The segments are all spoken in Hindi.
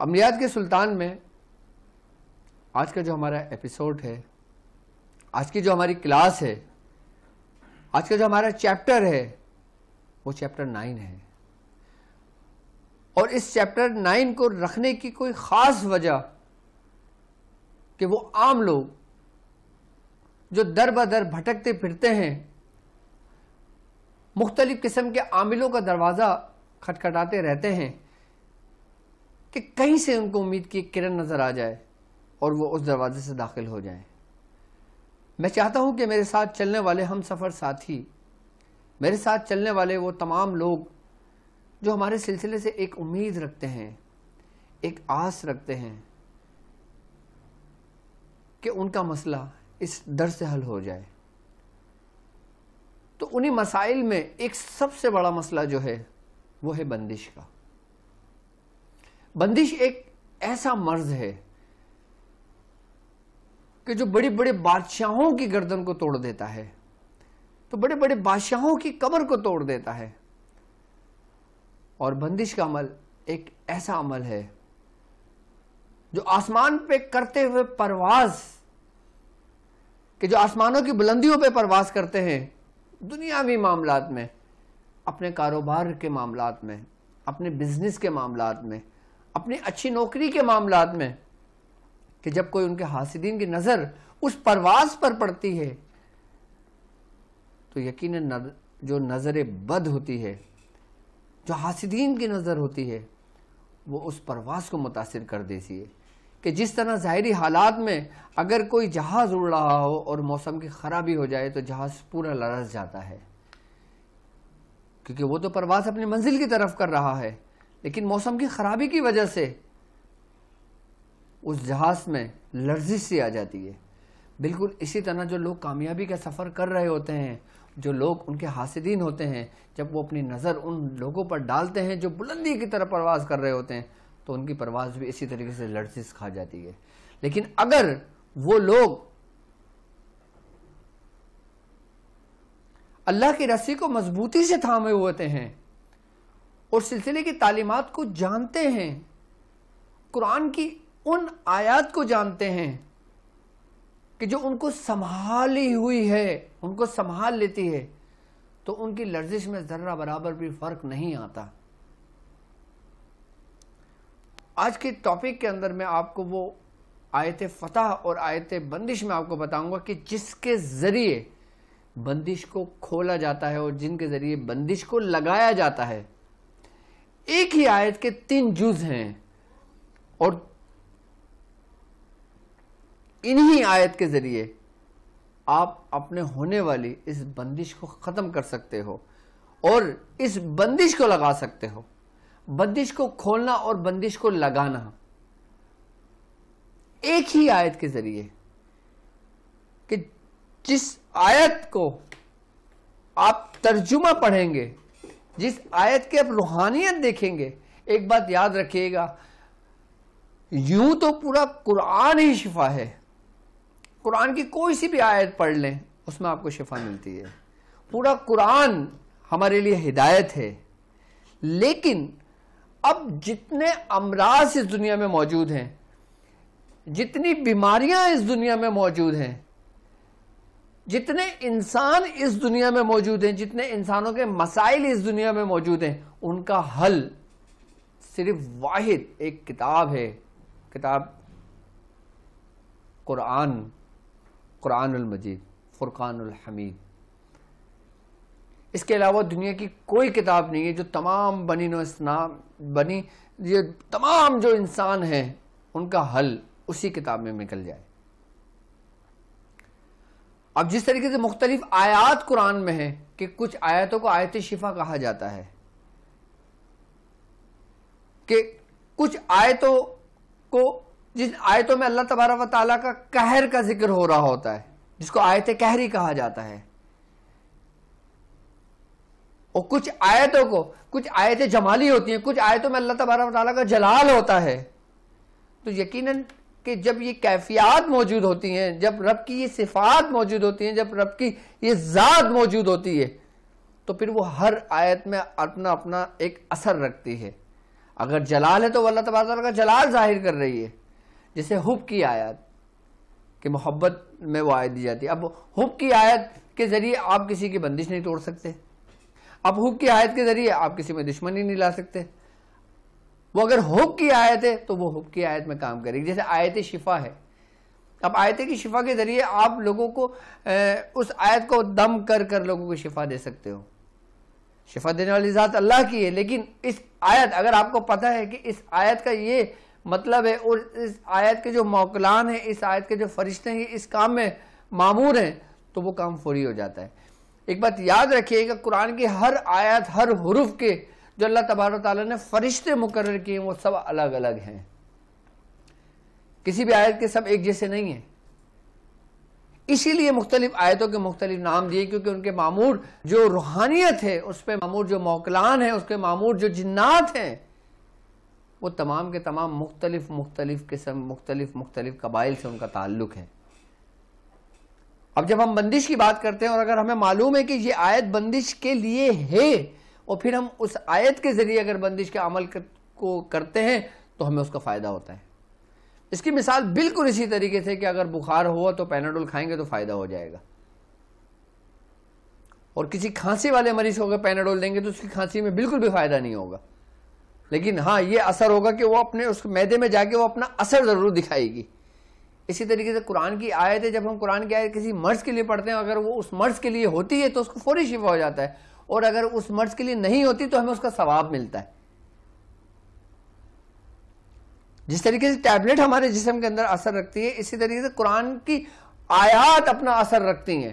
अमलियात के सुल्तान में आज का जो हमारा एपिसोड है आज की जो हमारी क्लास है आज का जो हमारा चैप्टर है वो चैप्टर नाइन है और इस चैप्टर नाइन को रखने की कोई खास वजह कि वो आम लोग जो दर बदर भटकते फिरते हैं मुख्तलिफ किस्म के आमिलों का दरवाज़ा खटखटाते रहते हैं कि कहीं से उनको उम्मीद की किरण नज़र आ जाए और वो उस दरवाज़े से दाखिल हो जाएं। मैं चाहता हूं कि मेरे साथ चलने वाले हम सफ़र साथी मेरे साथ चलने वाले वो तमाम लोग जो हमारे सिलसिले से एक उम्मीद रखते हैं एक आस रखते हैं कि उनका मसला इस डर से हल हो जाए तो उन्हीं मसाइल में एक सबसे बड़ा मसला जो है वो है बंदिश का बंदिश एक ऐसा मर्ज है कि जो बड़े बड़े बादशाहों की गर्दन को तोड़ देता है तो बड़े बड़े बादशाहों की कमर को तोड़ देता है और बंदिश का अमल एक ऐसा अमल है जो आसमान पे करते हुए परवाज कि जो आसमानों की बुलंदियों पे परवाज करते हैं दुनियावी मामलात में अपने कारोबार के मामलात में अपने बिजनेस के मामलात में अपनी अच्छी नौकरी के मामला में कि जब कोई उनके हासिदीन की नज़र उस परवाज पर पड़ती है तो यकीन जो नज़र बद होती है जो हासिदीन की नज़र होती है वो उस परवास को मुतासर कर देती है कि जिस तरह ज़ाहरी हालात में अगर कोई जहाज़ उड़ रहा हो और मौसम की ख़राबी हो जाए तो जहाज़ पूरा लरस जाता है क्योंकि वो तो परवास अपनी मंजिल की तरफ कर रहा है लेकिन मौसम की खराबी की वजह से उस जहाज में लर्जिश सी आ जाती है बिल्कुल इसी तरह जो लोग कामयाबी का सफ़र कर रहे होते हैं जो लोग उनके हासिदीन होते हैं जब वो अपनी नज़र उन लोगों पर डालते हैं जो बुलंदी की तरह परवाज़ कर रहे होते हैं तो उनकी परवाज़ भी इसी तरीके से लर्जिश खा जाती है लेकिन अगर वो लोग अल्लाह की रस्सी को मजबूती से थामे हुए होते हैं और सिलसिले की तालीमत को जानते हैं कुरान की उन आयात को जानते हैं कि जो उनको संभाली हुई है उनको संभाल लेती है तो उनकी लर्जिश में ज़र्रा बराबर भी फ़र्क नहीं आता आज के टॉपिक के अंदर मैं आपको वो आयत फ़तह और आयत बंदिश में आपको बताऊंगा कि जिसके ज़रिए बंदिश को खोला जाता है और जिनके ज़रिए बंदिश को लगाया जाता है एक ही आयत के तीन जुज हैं और इन्हीं आयत के जरिए आप अपने होने वाली इस बंदिश को ख़त्म कर सकते हो और इस बंदिश को लगा सकते हो बंदिश को खोलना और बंदिश को लगाना एक ही आयत के जरिए कि जिस आयत को आप तर्जुमा पढ़ेंगे जिस आयत की आप रूहानियत देखेंगे एक बात याद रखिएगा यूं तो पूरा कुरान ही शिफा है कुरान की कोई सी भी आयत पढ़ लें उसमें आपको शिफा मिलती है पूरा कुरान हमारे लिए हिदायत है लेकिन अब जितने अमराज इस दुनिया में मौजूद हैं जितनी बीमारियां इस दुनिया में मौजूद हैं जितने इंसान इस दुनिया में मौजूद हैं जितने इंसानों के मसाइल इस दुनिया में मौजूद हैं उनका हल सिर्फ वाहिद एक किताब है किताब कुरान कुरान मजीद फुरकान हमीद इसके अलावा दुनिया की कोई किताब नहीं है जो तमाम बनी नाम बनी ये तमाम जो इंसान हैं उनका हल उसी किताब में निकल जाए अब जिस तरीके से मुख्तलिफ आयात कुरान में है कि कुछ आयतों को आयत शिफा कहा जाता है कि कुछ आयतों को जिस आयतों में अल्लाह तबारा व का कहर का जिक्र हो रहा होता है जिसको आयत कहरी कहा जाता है और कुछ आयतों को कुछ आयतें जमाली होती हैं कुछ आयतों में अल्लाह तबारा वाली का जलाल होता है तो यकीनन कि जब ये कैफियात मौजूद होती हैं जब रब की ये सिफात मौजूद होती हैं जब रब की ये ज़ात मौजूद होती है तो फिर वो हर आयत में अपना अपना एक असर रखती है अगर जलाल है तो वह अल्लाह तबारा का जलाल जाहिर कर रही है जैसे हुब की आयत कि मोहब्बत में वो आयत दी जाती है अब हुब की आयत के ज़रिए आप किसी की बंदिश नहीं तोड़ सकते अब हुब की आयत के ज़रिए आप किसी में दुश्मनी नहीं ला सकते वो अगर होप की आयत है तो वो होप की आयत में काम करेगी जैसे आयत शिफा है अब आयत की शिफा के जरिए आप लोगों को ए, उस आयत को दम कर कर लोगों को शिफा दे सकते हो शिफा देने वाली ज़ात अल्लाह की है लेकिन इस आयत अगर आपको पता है कि इस आयत का ये मतलब है और इस आयत के जो मौकलान है इस आयत के जो फरिश्ते हैं इस काम में मामूर हैं तो वो काम फौरी हो जाता है एक बात याद रखिएगा कुरान की हर आयत हर हरूफ के जो अल्लाह तबार ने फरिश्ते मुकर किए वो सब अलग अलग हैं किसी भी आयत के सब एक जैसे नहीं है इसीलिए मुख्तलिफ आयतों के मुख्तलिफ नाम दिए क्योंकि उनके मामूर जो रूहानियत है उस पर मामूर जो मोकलान है उसके मामूर जो जिन्नात हैं वो तमाम के तमाम मुख्तलिफ मुख्तलिफ किस्म मुख्तलिफ मुख्तलिफ कबाइल से उनका ताल्लुक है अब जब हम बंदिश की बात करते हैं और अगर हमें मालूम है कि ये आयत बंदिश के लिए है और फिर हम उस आयत के ज़रिए अगर बंदिश के अमल कर, को करते हैं तो हमें उसका फ़ायदा होता है इसकी मिसाल बिल्कुल इसी तरीके से कि अगर बुखार हुआ तो पैनाडोल खाएंगे तो फ़ायदा हो जाएगा और किसी खांसी वाले मरीज को अगर पैनाडोल देंगे तो उसकी खांसी में बिल्कुल भी फ़ायदा नहीं होगा लेकिन हाँ ये असर होगा कि वो अपने उस मैदे में जाके वो अपना असर ज़रूर दिखाएगी इसी तरीके से कुरान की आयत है जब हम कुरान की आयत किसी मर्ज के लिए पढ़ते हैं अगर वो उस मर्ज के लिए होती है तो उसको फौरी शिफा हो जाता है और अगर उस मर्ज के लिए नहीं होती तो हमें उसका सवाब मिलता है जिस तरीके से टैबलेट हमारे जिसम के अंदर असर रखती है इसी तरीके से कुरान की आयात अपना असर रखती है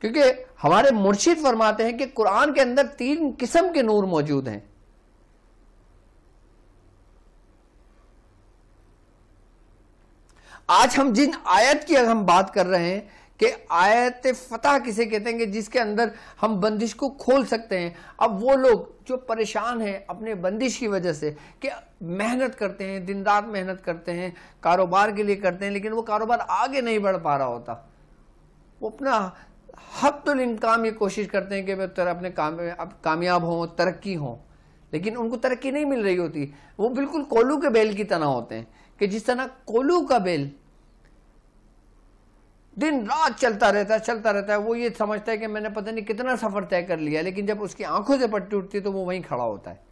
क्योंकि हमारे मुर्शिद फरमाते हैं कि कुरान के अंदर तीन किस्म के नूर मौजूद हैं आज हम जिन आयत की अगर हम बात कर रहे हैं कि आयत फतह किसे कहते हैं कि जिसके अंदर हम बंदिश को खोल सकते हैं अब वो लोग जो परेशान हैं अपने बंदिश की वजह से कि मेहनत करते हैं दिन रात मेहनत करते हैं कारोबार के लिए करते हैं लेकिन वो कारोबार आगे नहीं बढ़ पा रहा होता वो अपना तो इनकाम ये कोशिश करते हैं कि मैं तरह अपने काम अब कामयाब हों तरक्की हों लेकिन उनको तरक्की नहीं मिल रही होती वो बिल्कुल कोलू के बेल की तरह होते हैं कि जिस तरह कोलू का बेल दिन रात चलता रहता है चलता रहता है वो ये समझता है कि मैंने पता नहीं कितना सफ़र तय कर लिया लेकिन जब उसकी आंखों से पट्टी उठती है तो वो वहीं खड़ा होता है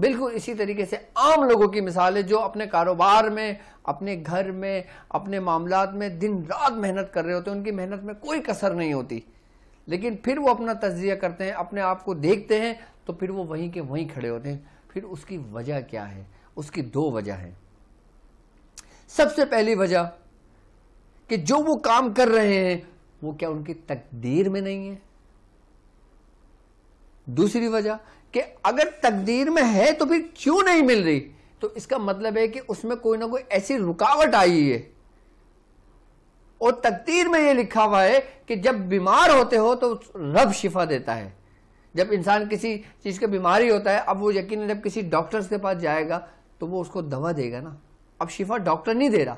बिल्कुल इसी तरीके से आम लोगों की मिसाल है जो अपने कारोबार में अपने घर में अपने मामला में दिन रात मेहनत कर रहे होते हैं उनकी मेहनत में कोई कसर नहीं होती लेकिन फिर वो अपना तजिया करते हैं अपने आप को देखते हैं तो फिर वो वहीं के वहीं खड़े होते हैं फिर उसकी वजह क्या है उसकी दो वजह है सबसे पहली वजह कि जो वो काम कर रहे हैं वो क्या उनकी तकदीर में नहीं है दूसरी वजह कि अगर तकदीर में है तो फिर क्यों नहीं मिल रही तो इसका मतलब है कि उसमें कोई ना कोई ऐसी रुकावट आई है और तकदीर में ये लिखा हुआ है कि जब बीमार होते हो तो रब शिफा देता है जब इंसान किसी चीज़ का बीमारी होता है अब वो यकीन जब किसी डॉक्टर के पास जाएगा तो वो उसको दवा देगा ना अब शिफा डॉक्टर नहीं दे रहा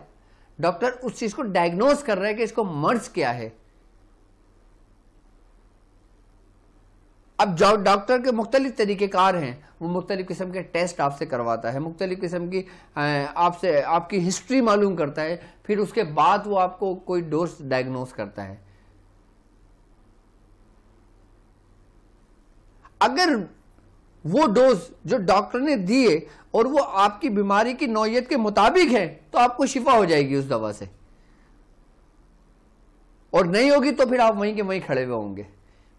डॉक्टर उस चीज को डायग्नोज कर रहा है कि इसको मर्ज क्या है अब डॉक्टर के मुख्तलिफ तरीक़ेकार हैं वो मुख्तलिफ किस्म के टेस्ट आपसे करवाता है मुख्तलिफ किस्म की आपसे आपकी हिस्ट्री मालूम करता है फिर उसके बाद वो आपको कोई डोज डायग्नोज करता है अगर वो डोज जो डॉक्टर ने दिए और वो आपकी बीमारी की नौयत के मुताबिक है तो आपको शिफा हो जाएगी उस दवा से और नहीं होगी तो फिर आप वहीं के वहीं खड़े हुए होंगे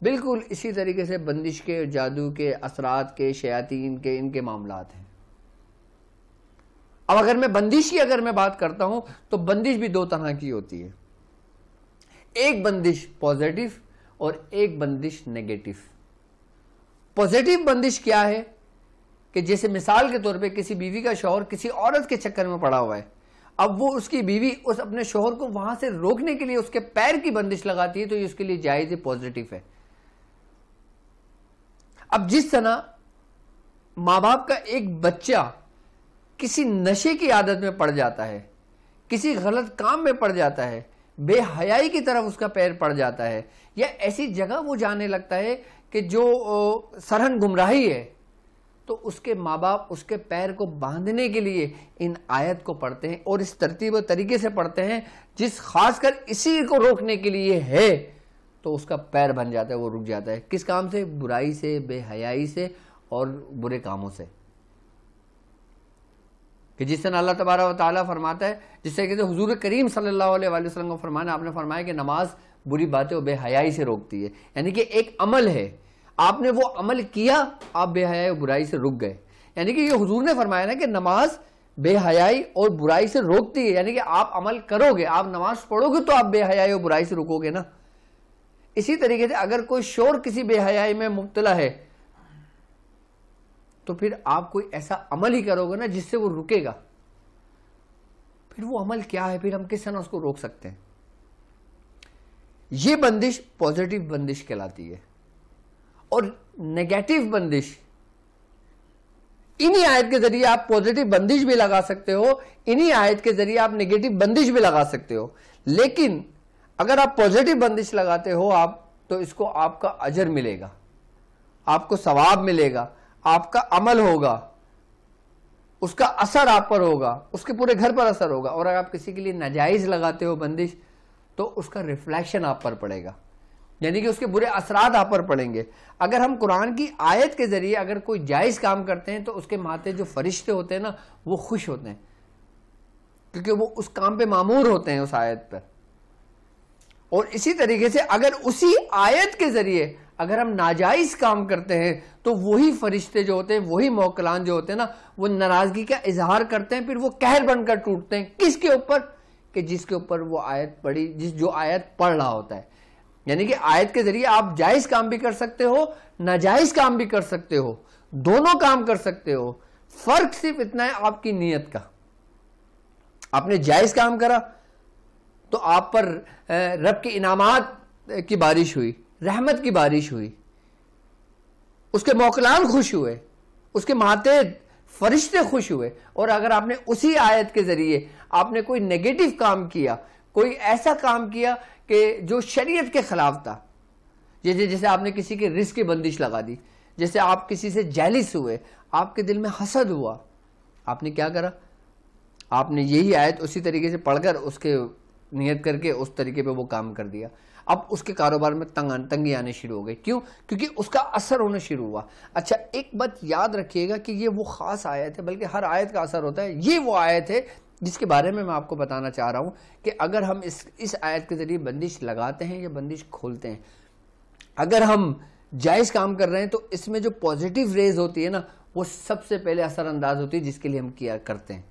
बिल्कुल इसी तरीके से बंदिश के जादू के असरात के शयातीन के इनके मामला हैं अब अगर मैं बंदिश की अगर मैं बात करता हूं तो बंदिश भी दो तरह की होती है एक बंदिश पॉजिटिव और एक बंदिश नेगेटिव पॉजिटिव बंदिश क्या है कि जैसे मिसाल के तौर पे किसी बीवी का शोहर किसी औरत के चक्कर में पड़ा हुआ है अब वो उसकी बीवी उस अपने शोहर को वहां से रोकने के लिए उसके पैर की बंदिश लगाती है तो ये उसके लिए जायज पॉजिटिव है अब जिस तरह माँ बाप का एक बच्चा किसी नशे की आदत में पड़ जाता है किसी गलत काम में पड़ जाता है बेहयाई की तरफ उसका पैर पड़ जाता है या ऐसी जगह वो जाने लगता है कि जो सरहन गुमराही है तो उसके माँ बाप उसके पैर को बांधने के लिए इन आयत को पढ़ते हैं और इस तरतीब तरीके से पढ़ते हैं जिस खासकर इसी को रोकने के लिए है तो उसका पैर बन जाता है वो रुक जाता है किस काम से बुराई से बेहयाई से और बुरे कामों से कि जिस तरह अल्लाह तबारा वाली फरमाता है जिस तरीके से हजूर करीम सल्लल्लाहु अलैहि वसल्लम को फरमाना आपने फरमाया कि नमाज़ बुरी बातें और बेहयाई से रोकती है यानी कि एक अमल है आपने वो अमल किया आप बेहयाई और बुराई से रुक गए यानी कि ये हुजूर ने फरमाया ना कि नमाज बेहयाई और बुराई से रोकती है यानी कि आप अमल करोगे आप नमाज पढ़ोगे तो आप बेहयाई और बुराई से रुकोगे ना इसी तरीके से अगर कोई शोर किसी बेहयाई में मुबतला है तो फिर आप कोई ऐसा अमल ही करोगे ना जिससे वो रुकेगा फिर वो अमल क्या है फिर हम किस तरह उसको रोक सकते हैं ये बंदिश पॉजिटिव बंदिश कहलाती है और नेगेटिव बंदिश इन्हीं आयत के जरिए आप पॉजिटिव बंदिश भी लगा सकते हो इन्हीं आयत के जरिए आप नेगेटिव बंदिश भी लगा सकते हो लेकिन अगर आप पॉजिटिव बंदिश लगाते हो आप तो इसको आपका अजर मिलेगा आपको सवाब मिलेगा आपका अमल होगा उसका असर आप पर होगा उसके पूरे घर पर असर होगा और अगर आप किसी के लिए नाजायज लगाते हो बंदिश तो उसका रिफ्लेक्शन आप पर पड़ेगा यानी कि उसके बुरे असरात आप पर पड़ेंगे अगर हम कुरान की आयत के ज़रिए अगर कोई जायज़ काम करते हैं तो उसके माते जो फरिश्ते होते हैं ना वो खुश होते हैं क्योंकि वो उस काम पे मामूर होते हैं उस आयत पर और इसी तरीके से अगर उसी आयत के ज़रिए अगर हम नाजायज़ काम करते हैं तो वही फरिश्ते जो होते हैं वही मोकलान जो होते हैं ना वो नाराज़गी का इजहार करते हैं फिर वो कहर बनकर टूटते हैं किसके ऊपर कि जिसके ऊपर वो आयत पढ़ी जिस जो आयत पढ़ रहा होता है यानी कि आयत के जरिए आप जायज काम भी कर सकते हो नाजायज काम भी कर सकते हो दोनों काम कर सकते हो फर्क सिर्फ इतना है आपकी नीयत का आपने जायज काम करा तो आप पर रब के इनामात की बारिश हुई रहमत की बारिश हुई उसके मौकलान खुश हुए उसके माते फरिश्ते खुश हुए और अगर आपने उसी आयत के जरिए आपने कोई नेगेटिव काम किया कोई ऐसा काम किया कि जो शरीयत के खिलाफ था जैसे जैसे आपने किसी के रिस्क की बंदिश लगा दी जैसे आप किसी से जैलिस हुए आपके दिल में हसद हुआ आपने क्या करा आपने यही आयत उसी तरीके से पढ़कर उसके नियत करके उस तरीके पे वो काम कर दिया अब उसके कारोबार में तंग तंगी आने शुरू हो गई क्यों क्योंकि उसका असर होना शुरू हुआ अच्छा एक बात याद रखिएगा कि ये वो ख़ास आयत है बल्कि हर आयत का असर होता है ये वो आयत है जिसके बारे में मैं आपको बताना चाह रहा हूँ कि अगर हम इस इस आयत के ज़रिए बंदिश लगाते हैं या बंदिश खोलते हैं अगर हम जायज़ काम कर रहे हैं तो इसमें जो पॉजिटिव रेज होती है ना वो सबसे पहले असरअंदाज होती है जिसके लिए हम किया करते हैं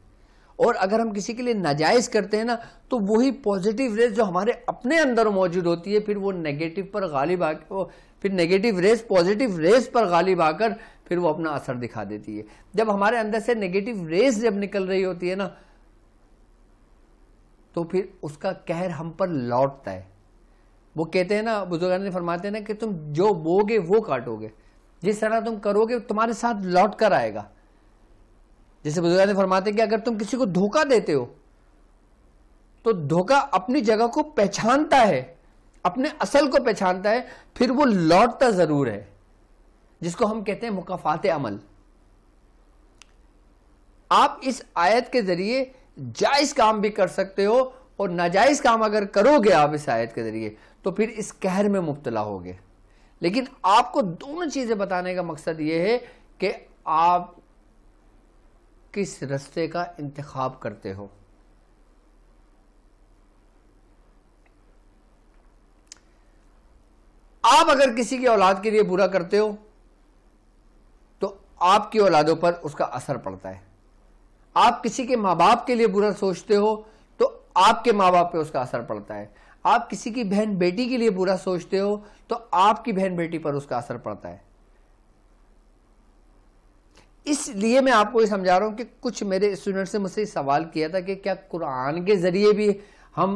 और अगर हम किसी के लिए नाजायज़ करते हैं ना तो वही पॉजिटिव रेस जो हमारे अपने अंदर मौजूद होती है फिर वो नेगेटिव पर गालिब वो फिर नेगेटिव रेस पॉजिटिव रेस पर गालिब आकर फिर वो अपना असर दिखा देती है जब हमारे अंदर से नेगेटिव रेस जब निकल रही होती है ना तो फिर उसका कहर हम पर लौटता है वो कहते हैं ना बुजुर्गान ने फरमाते हैं ना कि तुम जो बोगे वो काटोगे जिस तरह तुम करोगे तुम्हारे साथ लौट कर आएगा जैसे बुजुर्ग फरमाते कि अगर तुम किसी को धोखा देते हो तो धोखा अपनी जगह को पहचानता है अपने असल को पहचानता है फिर वो लौटता जरूर है जिसको हम कहते हैं मुकाफात अमल आप इस आयत के जरिए जायज काम भी कर सकते हो और नाजायज काम अगर करोगे आप इस आयत के जरिए तो फिर इस कहर में मुबतला होगे लेकिन आपको दोनों चीजें बताने का मकसद यह है कि आप किस रस्ते का इंतखब करते हो आप अगर किसी की औलाद के लिए बुरा करते हो तो आपकी औलादों पर उसका असर पड़ता है आप किसी के माँ बाप के लिए बुरा सोचते हो तो आपके माँ बाप पे उसका असर पड़ता है आप किसी की बहन बेटी के लिए बुरा सोचते हो तो आपकी बहन बेटी पर उसका असर पड़ता है इसलिए मैं आपको ये समझा रहा हूँ कि कुछ मेरे स्टूडेंट्स ने मुझसे सवाल किया था कि क्या कुरान के ज़रिए भी हम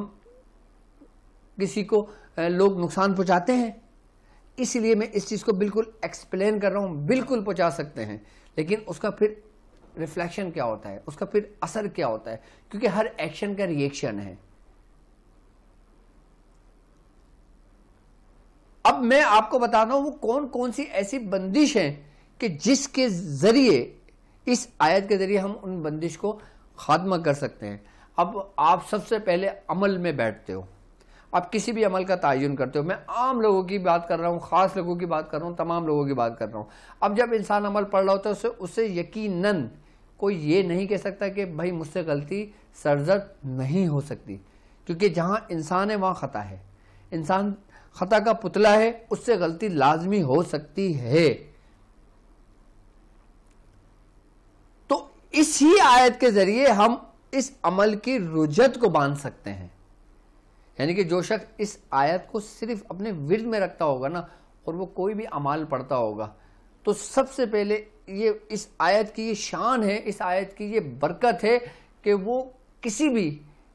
किसी को लोग नुकसान पहुँचाते हैं इसलिए मैं इस चीज़ को बिल्कुल एक्सप्लेन कर रहा हूँ बिल्कुल पहुँचा सकते हैं लेकिन उसका फिर रिफ्लेक्शन क्या होता है उसका फिर असर क्या होता है क्योंकि हर एक्शन का रिएक्शन है अब मैं आपको बताता हूं वो कौन कौन सी ऐसी बंदिश है कि जिसके ज़रिए इस आयत के ज़रिए हम उन बंदिश को खात्मा कर सकते हैं अब आप सबसे पहले अमल में बैठते हो आप किसी भी अमल का तयन करते हो मैं आम लोगों की बात कर रहा हूँ ख़ास लोगों की बात कर रहा हूँ तमाम लोगों की बात कर रहा हूँ अब जब इंसान अमल पढ़ रहा होता है उसे उसे यकीनन कोई ये नहीं कह सकता कि भाई मुझसे गलती सरजद नहीं हो सकती क्योंकि जहाँ इंसान है वहाँ ख़ता है इंसान ख़ता का पुतला है उससे गलती लाजमी हो सकती है इसी आयत के जरिए हम इस अमल की रुजत को बांध सकते हैं यानी कि जो शख्स इस आयत को सिर्फ अपने विरद में रखता होगा ना और वो कोई भी अमाल पढ़ता होगा तो सबसे पहले ये इस आयत की ये शान है इस आयत की ये बरकत है कि वो किसी भी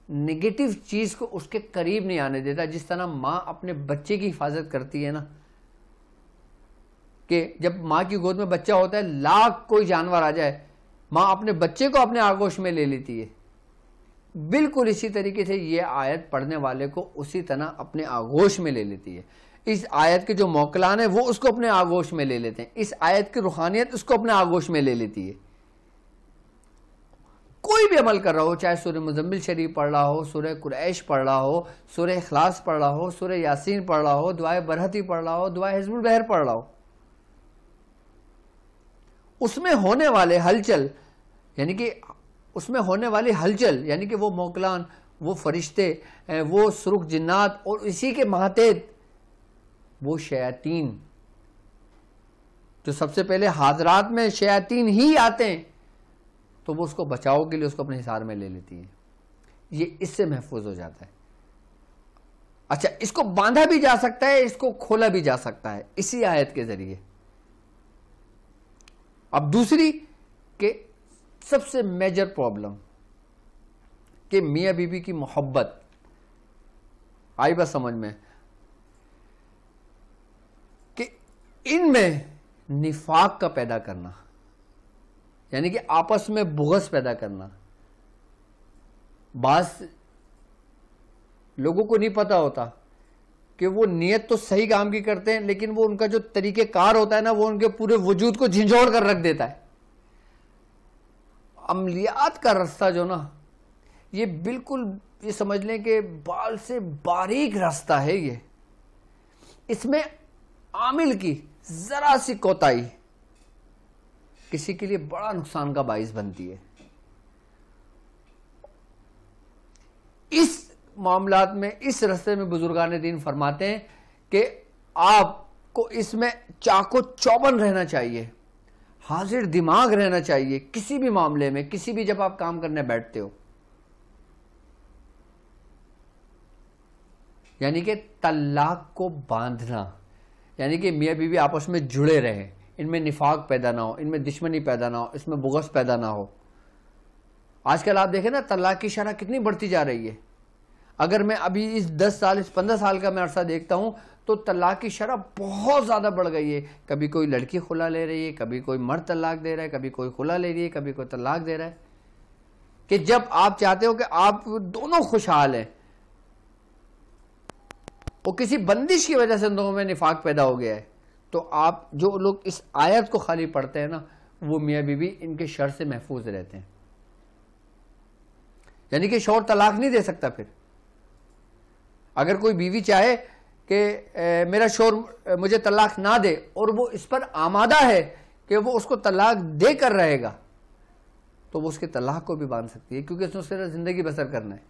नेगेटिव चीज़ को उसके करीब नहीं आने देता जिस तरह माँ अपने बच्चे की हिफाजत करती है ना कि जब माँ की गोद में बच्चा होता है लाख कोई जानवर आ जाए माँ अपने बच्चे को अपने आगोश में ले लेती है बिल्कुल इसी तरीके से ये आयत पढ़ने वाले को उसी तरह अपने आगोश में ले लेती है इस आयत के जो मौकलान है वो उसको अपने आगोश में ले लेते हैं इस आयत की रूहानियत उसको अपने आगोश में ले लेती है कोई भी अमल कर रहा हो चाहे सूर्य मुजम्मिल शरीफ पढ़ रहा हो सूर्य कुरैश पढ़ रहा हो सूर्य अखलास पढ़ रहा हो सूर्य यासीन पढ़ रहा हो दुआ बरहती पढ़ रहा हो दुआ हिजबुल बहर पढ़ रहा हो उसमें होने वाले हलचल यानी कि उसमें होने वाली हलचल यानी कि वो मोकलान वो फरिश्ते वो सुरुख जिन्नात और इसी के महातेद वो शयातीन जो तो सबसे पहले हाजरात में शयातीन ही आते हैं तो वो उसको बचाव के लिए उसको अपने हिसार में ले लेती है ये इससे महफूज हो जाता है अच्छा इसको बांधा भी जा सकता है इसको खोला भी जा सकता है इसी आयत के जरिए अब दूसरी के सबसे मेजर प्रॉब्लम कि मियाँ बीबी की मोहब्बत आई बात समझ में कि इनमें निफाक का पैदा करना यानी कि आपस में बुगस पैदा करना बास लोगों को नहीं पता होता कि वो नियत तो सही काम की करते हैं लेकिन वो उनका जो तरीकेकार होता है ना वो उनके पूरे वजूद को झिझोड़ कर रख देता है अमलियात का रास्ता जो ना ये बिल्कुल ये समझ लें कि बाल से बारीक रास्ता है ये इसमें आमिल की ज़रा सी कोताही किसी के लिए बड़ा नुकसान का बाइस बनती है इस मामला में इस रस्ते में बुजुर्गान दीन फरमाते हैं कि आपको इसमें चाको चौबन रहना चाहिए हाजिर दिमाग रहना चाहिए किसी भी मामले में किसी भी जब आप काम करने बैठते हो यानी कि तलाक को बांधना यानी कि मियाँ बीवी आपस में जुड़े रहे इनमें निफाक पैदा ना हो इनमें दुश्मनी पैदा ना हो इसमें बुगस पैदा ना हो आजकल आप देखें ना तलाक की शरह कितनी बढ़ती जा रही है अगर मैं अभी इस 10 साल इस 15 साल का मैं अरसा देखता हूँ तो तलाक की शरह बहुत ज़्यादा बढ़ गई है कभी कोई लड़की खुला ले रही है कभी कोई मर्द तलाक दे रहा है कभी कोई खुला ले रही है कभी कोई तलाक दे रहा है कि जब आप चाहते हो कि आप दोनों खुशहाल हैं वो किसी बंदिश की वजह से दोनों में निफाक पैदा हो गया है तो आप जो लोग इस आयत को खाली पढ़ते हैं ना वो मियाँ बीबी इनके शर से महफूज रहते हैं यानी कि शोर तलाक नहीं दे सकता फिर अगर कोई बीवी चाहे कि मेरा शोर मुझे तलाक ना दे और वो इस पर आमादा है कि वो उसको तलाक दे कर रहेगा तो वो उसके तलाक को भी बांध सकती है क्योंकि उसने उसके ज़िंदगी बसर करना है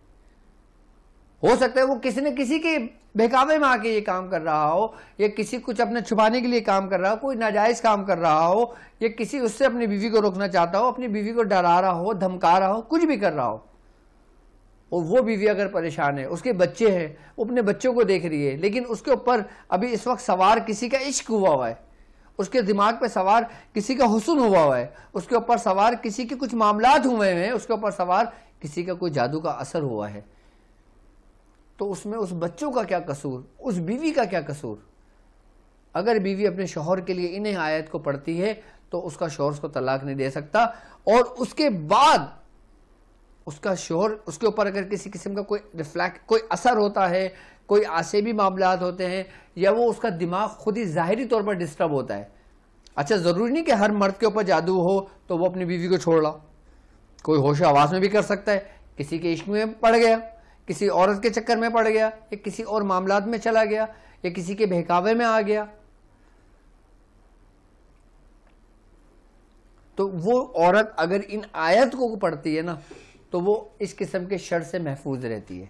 हो सकता है वो किसी न किसी के बहकावे में आके ये काम कर रहा हो या किसी कुछ अपने छुपाने के लिए काम कर रहा हो कोई नाजायज काम कर रहा हो या किसी उससे अपनी बीवी को रोकना चाहता हो अपनी बीवी को डरा रहा हो धमका रहा हो कुछ भी कर रहा हो और वो बीवी अगर परेशान है उसके बच्चे हैं वो अपने बच्चों को देख रही है लेकिन उसके ऊपर अभी इस वक्त सवार किसी का इश्क हुआ हुआ है उसके दिमाग पे सवार किसी का हुसन हुआ हुआ है उसके ऊपर सवार किसी के कुछ मामलात हुए हैं उसके ऊपर सवार किसी का कोई जादू का असर हुआ है तो उसमें उस बच्चों का क्या कसूर उस बीवी का क्या कसूर अगर बीवी अपने शोहर के लिए इन्हें आयत को पढ़ती है तो उसका शोहर उसको तलाक नहीं दे सकता और उसके बाद उसका शोहर उसके ऊपर अगर किसी किस्म का कोई रिफ्लैक्ट कोई असर होता है कोई भी मामला होते हैं या वो उसका दिमाग खुद ही ज़ाहरी तौर पर डिस्टर्ब होता है अच्छा ज़रूरी नहीं कि हर मर्द के ऊपर जादू हो तो वो अपनी बीवी को छोड़ लाओ कोई होश आवाज़ में भी कर सकता है किसी के इश्क में पड़ गया किसी औरत के चक्कर में पड़ गया या किसी और मामला में चला गया या किसी के बहकावे में आ गया तो वो औरत अगर इन आयत को पढ़ती है ना तो वो इस किस्म के शर से महफूज रहती है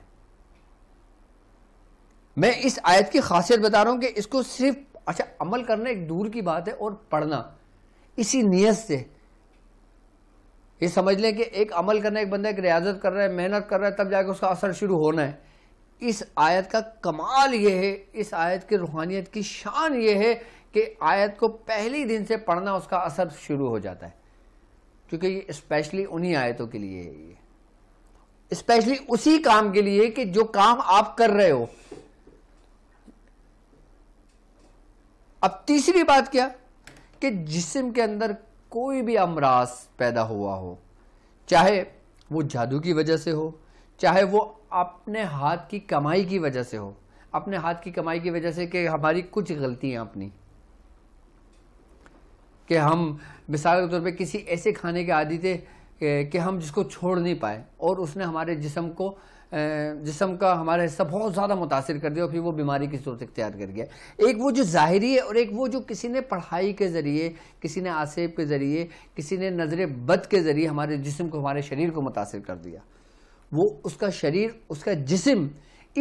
मैं इस आयत की खासियत बता रहा हूं कि इसको सिर्फ अच्छा अमल करना एक दूर की बात है और पढ़ना इसी नीयत से ये समझ लें कि एक अमल करना एक बंदा एक रियाजत कर रहा है मेहनत कर रहा है तब जाके उसका असर शुरू होना है इस आयत का कमाल यह है इस आयत की रूहानियत की शान यह है कि आयत को पहले दिन से पढ़ना उसका असर शुरू हो जाता है क्योंकि ये स्पेशली उन्हीं आयतों के लिए है ये स्पेशली उसी काम के लिए कि जो काम आप कर रहे हो अब तीसरी बात क्या कि जिस्म के अंदर कोई भी अमराज पैदा हुआ हो चाहे वो जादू की वजह से हो चाहे वो अपने हाथ की कमाई की वजह से हो अपने हाथ की कमाई की वजह से कि हमारी कुछ गलतियां अपनी कि हम मिसाल के तौर पे किसी ऐसे खाने के आदि थे कि हम जिसको छोड़ नहीं पाए और उसने हमारे जिसम को जिसम का हमारा हिस्सा बहुत ज़्यादा मुतासर कर दिया और फिर वो बीमारी की सूरत इख्तियार कर गया एक वो जो ज़ाहरी है और एक वो जो किसी ने पढ़ाई के ज़रिए किसी ने आसेब के ज़रिए किसी ने नज़र बद के ज़रिए हमारे जिसम को हमारे शरीर को मुतासर कर दिया वो उसका शरीर उसका जिसम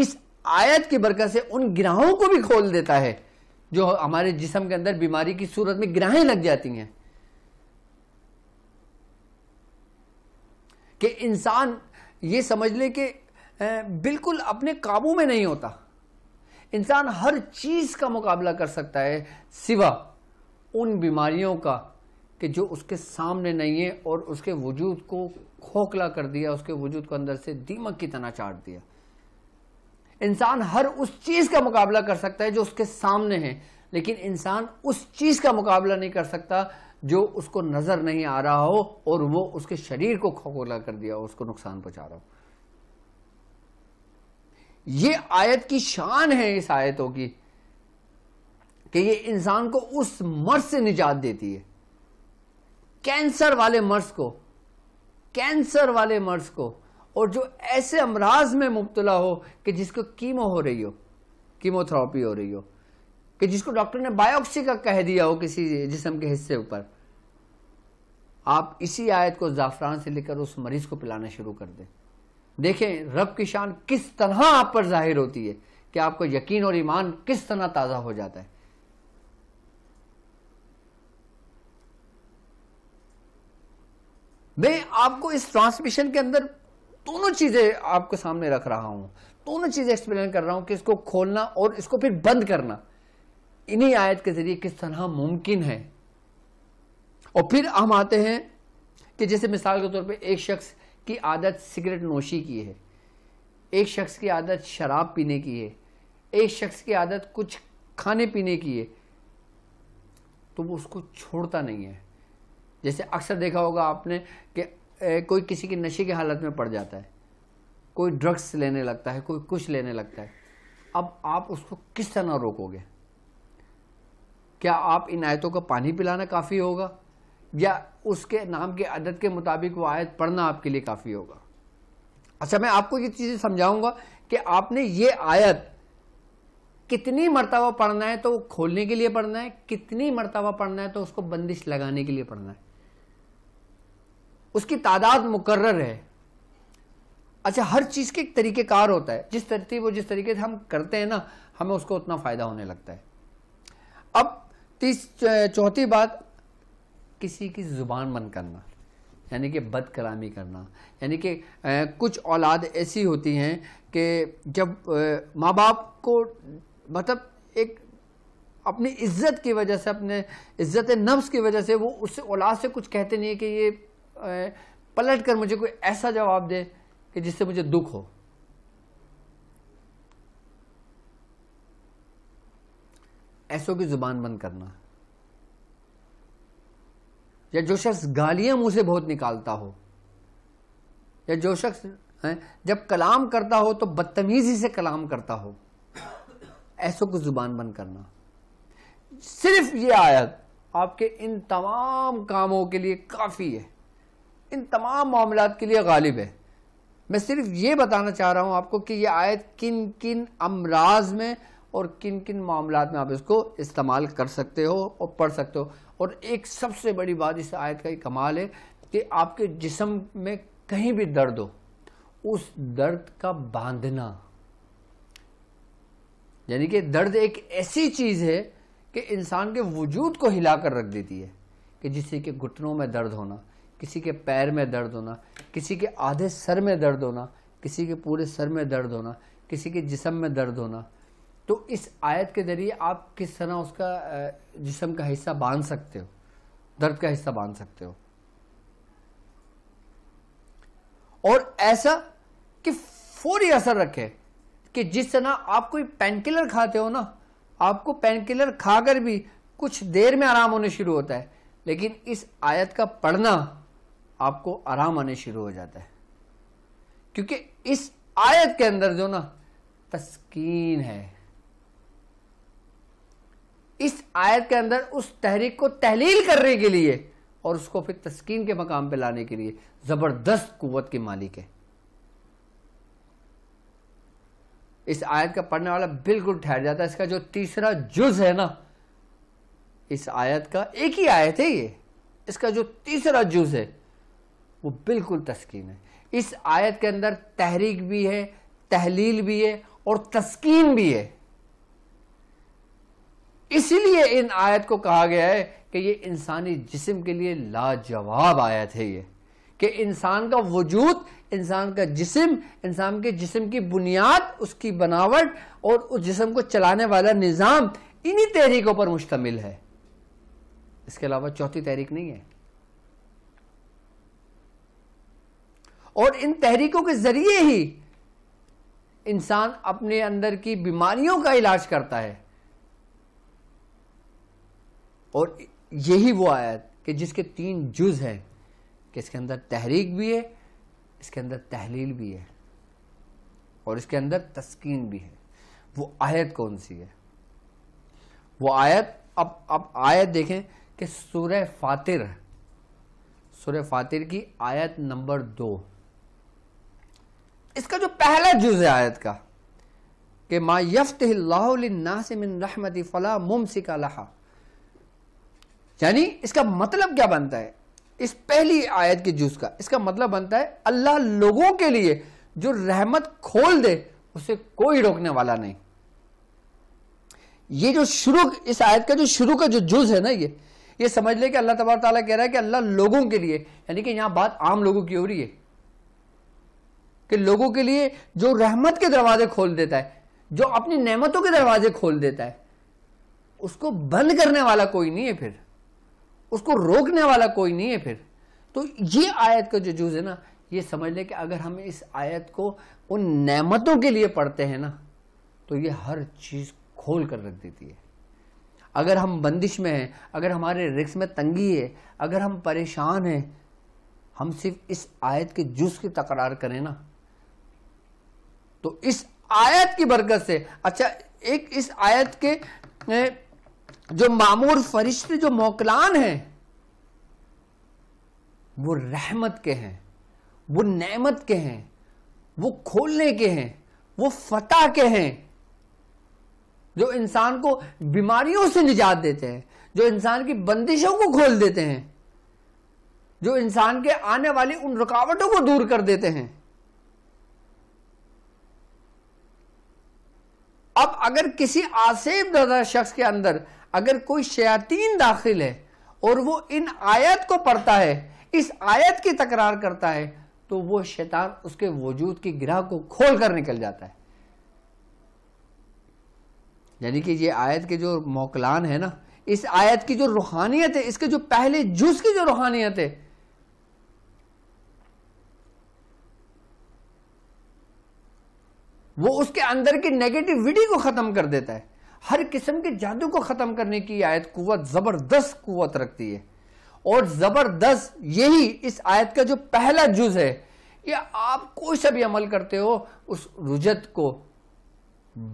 इस आयत की बरकत से उन गिराहों को भी खोल देता है जो हमारे जिसम के अंदर बीमारी की सूरत में गिराहें लग जाती हैं कि इंसान ये समझ ले कि बिल्कुल अपने काबू में नहीं होता इंसान हर चीज का मुकाबला कर सकता है सिवा उन बीमारियों का कि जो उसके सामने नहीं है और उसके वजूद को खोखला कर दिया उसके वजूद को अंदर से दीमक की तरह चाट दिया इंसान हर उस चीज का मुकाबला कर सकता है जो उसके सामने है लेकिन इंसान उस चीज का मुकाबला नहीं कर सकता जो उसको नजर नहीं आ रहा हो और वो उसके शरीर को खोखला कर दिया हो उसको नुकसान पहुंचा रहा हो ये आयत की शान है इस आयतों की कि ये इंसान को उस मर्ज से निजात देती है कैंसर वाले मर्ज को कैंसर वाले मर्ज को और जो ऐसे अमराज में मुबतला हो कि जिसको कीमो हो रही हो कीमोथेरापी हो रही हो कि जिसको डॉक्टर ने बायोप्सी का कह दिया हो किसी जिसम के हिस्से ऊपर आप इसी आयत को ज़ाफ़रान से लेकर उस मरीज़ को पिलाना शुरू कर दें देखें रब की शान किस तरह आप पर जाहिर होती है कि आपको यकीन और ईमान किस तरह ताज़ा हो जाता है मैं आपको इस ट्रांसमिशन के अंदर दोनों चीज़ें आपके सामने रख रहा हूं दोनों चीज़ें एक्सप्लेन कर रहा हूं कि इसको खोलना और इसको फिर बंद करना इन्हीं आयत के ज़रिए किस तरह मुमकिन है और फिर हम आते हैं कि जैसे मिसाल के तौर पे एक शख्स की आदत सिगरेट नोशी की है एक शख्स की आदत शराब पीने की है एक शख्स की आदत कुछ खाने पीने की है तो वो उसको छोड़ता नहीं है जैसे अक्सर देखा होगा आपने कि कोई किसी के नशे की हालत में पड़ जाता है कोई ड्रग्स लेने लगता है कोई कुछ लेने लगता है अब आप उसको किस तरह रोकोगे क्या आप इन आयतों का पानी पिलाना काफ़ी होगा या उसके नाम के अदद के मुताबिक वो आयत पढ़ना आपके लिए काफ़ी होगा अच्छा मैं आपको ये चीज़ें समझाऊंगा कि आपने ये आयत कितनी मरतबा पढ़ना है तो वो खोलने के लिए पढ़ना है कितनी मरतबा पढ़ना है तो उसको बंदिश लगाने के लिए पढ़ना है उसकी तादाद मुकर्र है अच्छा हर चीज़ के एक तरीक़ेकार होता है जिस तरतीब वो जिस तरीके से हम करते हैं ना हमें उसको उतना फ़ायदा होने लगता है अब तीस चौथी बात किसी की ज़ुबान बंद करना यानी कि बदकलामी करना यानी कि कुछ औलाद ऐसी होती हैं कि जब माँ बाप को मतलब एक अपनी इज्जत की वजह से अपने इज्जत नफ्स की वजह से वो उस औलाद से कुछ कहते नहीं है कि ये पलट कर मुझे कोई ऐसा जवाब दे कि जिससे मुझे दुख हो ऐसों की ज़ुबान बंद करना या जो शख्स गालियां मुंह से बहुत निकालता हो या जो शख्स है जब कलाम करता हो तो बदतमीजी से कलाम करता हो ऐसों को जुबान बंद करना सिर्फ ये आयत आपके इन तमाम कामों के लिए काफ़ी है इन तमाम मामला के लिए गालिब है मैं सिर्फ ये बताना चाह रहा हूँ आपको कि यह आयत किन किन अमराज में और किन किन मामला में आप इसको इस्तेमाल कर सकते हो और पढ़ सकते हो और एक सबसे बड़ी बात इस आयत का कमाल है कि आपके जिसम में कहीं भी दर्द हो उस दर्द का बांधना यानी कि दर्द एक ऐसी चीज है कि इंसान के वजूद को हिलाकर रख देती है कि जिससे कि घुटनों में दर्द होना किसी के पैर में दर्द होना किसी के आधे सर में दर्द होना किसी के पूरे सर में दर्द होना किसी के जिसम में दर्द होना तो इस आयत के ज़रिए आप किस तरह उसका जिसम का हिस्सा बांध सकते हो दर्द का हिस्सा बांध सकते हो और ऐसा कि फौरी असर रखे कि जिस तरह आप कोई पेनकिलर खाते हो ना आपको पेनकिलर खाकर भी कुछ देर में आराम होने शुरू होता है लेकिन इस आयत का पढ़ना आपको आराम आने शुरू हो जाता है क्योंकि इस आयत के अंदर जो ना तस्कीन है इस आयत के अंदर उस तहरीक को तहलील करने के लिए और उसको फिर तस्कीन के मकाम पर लाने के लिए ज़बरदस्त कुत के मालिक है इस आयत का पढ़ने वाला बिल्कुल ठहर जाता है इसका जो तीसरा जुज है ना इस आयत का एक ही आयत है ये इसका जो तीसरा जुज है वो बिल्कुल तस्कीन है इस आयत के अंदर तहरीक भी है तहलील भी है और तस्कीन भी है इसीलिए इन आयत को कहा गया है कि ये इंसानी जिस्म के लिए लाजवाब आयत है ये कि इंसान का वजूद इंसान का जिस्म इंसान के जिस्म की बुनियाद उसकी बनावट और उस जिस्म को चलाने वाला निज़ाम इन्हीं तहरीकों पर मुश्तमिल है इसके अलावा चौथी तहरीक नहीं है और इन तहरीकों के ज़रिए ही इंसान अपने अंदर की बीमारियों का इलाज करता है और यही वो आयत कि जिसके तीन जुज हैं कि इसके अंदर तहरीक भी है इसके अंदर तहलील भी है और इसके अंदर तस्कीन भी है वो आयत कौन सी है वो आयत अब अब आयत देखें कि सूर्य फातिर सूर्य फातिर की आयत नंबर दो इसका जो पहला जुज है आयत का कि मा यफ्त से मिन रहमती फला मुमसिका लहा यानी इसका मतलब क्या बनता है इस पहली आयत के जूस का इसका मतलब बनता है अल्लाह लोगों के लिए जो रहमत खोल दे उसे कोई रोकने वाला नहीं ये जो शुरू इस आयत का जो शुरू का जो जूस है ना ये ये समझ ले कि अल्लाह तबार ताला कह रहा है कि अल्लाह लोगों के लिए यानी कि यहां बात आम लोगों की हो रही है कि लोगों के लिए जो रहमत के दरवाजे खोल देता है जो अपनी नेमतों के दरवाजे खोल देता है उसको बंद करने वाला कोई नहीं है फिर उसको रोकने वाला कोई नहीं है फिर तो ये आयत का जो जूज है ना ये समझ लें कि अगर हम इस आयत को उन नेमतों के लिए पढ़ते हैं ना तो ये हर चीज़ खोल कर रख देती है अगर हम बंदिश में हैं अगर हमारे रिक्स में तंगी है अगर हम परेशान हैं हम सिर्फ इस आयत के जुज की तकरार करें ना तो इस आयत की बरकत से अच्छा एक इस आयत के जो मामूर फरिश्ते जो मोकलान हैं वो रहमत के हैं वो नेमत के हैं वो खोलने के हैं वो फतह के हैं जो इंसान को बीमारियों से निजात देते हैं जो इंसान की बंदिशों को खोल देते हैं जो इंसान के आने वाली उन रुकावटों को दूर कर देते हैं अब अगर किसी आसेब दादा शख्स के अंदर अगर कोई शयातीन दाखिल है और वो इन आयत को पढ़ता है इस आयत की तकरार करता है तो वो शैतान उसके वजूद की ग्रह को खोल कर निकल जाता है यानी कि ये आयत के जो मोकलान है ना इस आयत की जो रूहानियत है इसके जो पहले जुज की जो रूहानियत है वो उसके अंदर की नेगेटिविटी को खत्म कर देता है हर किस्म के जादू को खत्म करने की आयत कुत जबरदस्त कुत रखती है और जबरदस्त यही इस आयत का जो पहला जुज है या आप कोई सा भी अमल करते हो उस रुजत को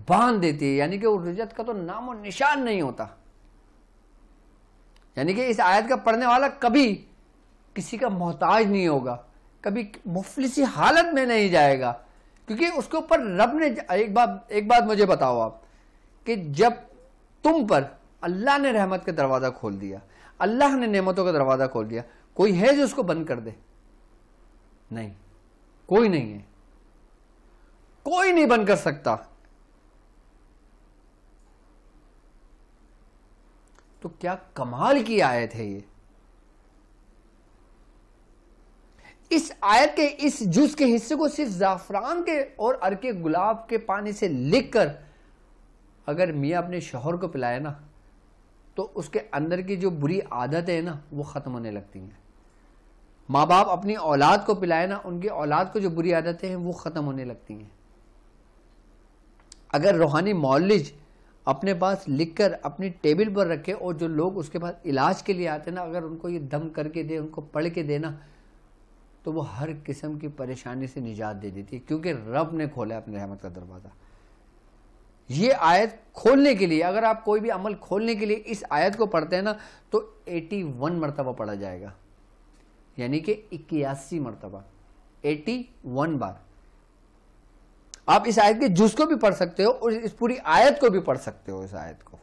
बांध देती है यानी कि उस रुजत का तो नाम और निशान नहीं होता यानी कि इस आयत का पढ़ने वाला कभी किसी का मोहताज नहीं होगा कभी मुफलिसी हालत में नहीं जाएगा क्योंकि उसके ऊपर रब ने एक बात एक बात मुझे बताओ आप कि जब तुम पर अल्लाह ने रहमत का दरवाज़ा खोल दिया अल्लाह ने नेमतों का दरवाज़ा खोल दिया कोई है जो उसको बंद कर दे नहीं कोई नहीं है कोई नहीं बंद कर सकता तो क्या कमाल की आयत है ये इस आयत के इस जुज के हिस्से को सिर्फ जाफरान के और अरके गुलाब के पानी से लिखकर अगर मियाँ अपने शोहर को पिलाए ना तो उसके अंदर की जो बुरी आदतें हैं ना वो ख़त्म होने लगती हैं माँ बाप अपनी औलाद को पिलाए ना उनकी औलाद को जो बुरी आदतें हैं वो ख़त्म होने लगती हैं अगर रूहानी मौलज अपने पास लिख कर अपनी टेबल पर रखे और जो लोग उसके पास इलाज के लिए आते हैं ना अगर उनको ये दम करके दे उनको पढ़ के देना तो वो हर किस्म की परेशानी से निजात दे देती है क्योंकि रब ने खोला है अपने रहमत का दरवाज़ा ये आयत खोलने के लिए अगर आप कोई भी अमल खोलने के लिए इस आयत को पढ़ते हैं ना तो 81 मरतबा पढ़ा जाएगा यानी कि इक्यासी मरतबा 81 बार आप इस आयत के जुज को भी पढ़ सकते हो और इस पूरी आयत को भी पढ़ सकते हो इस आयत को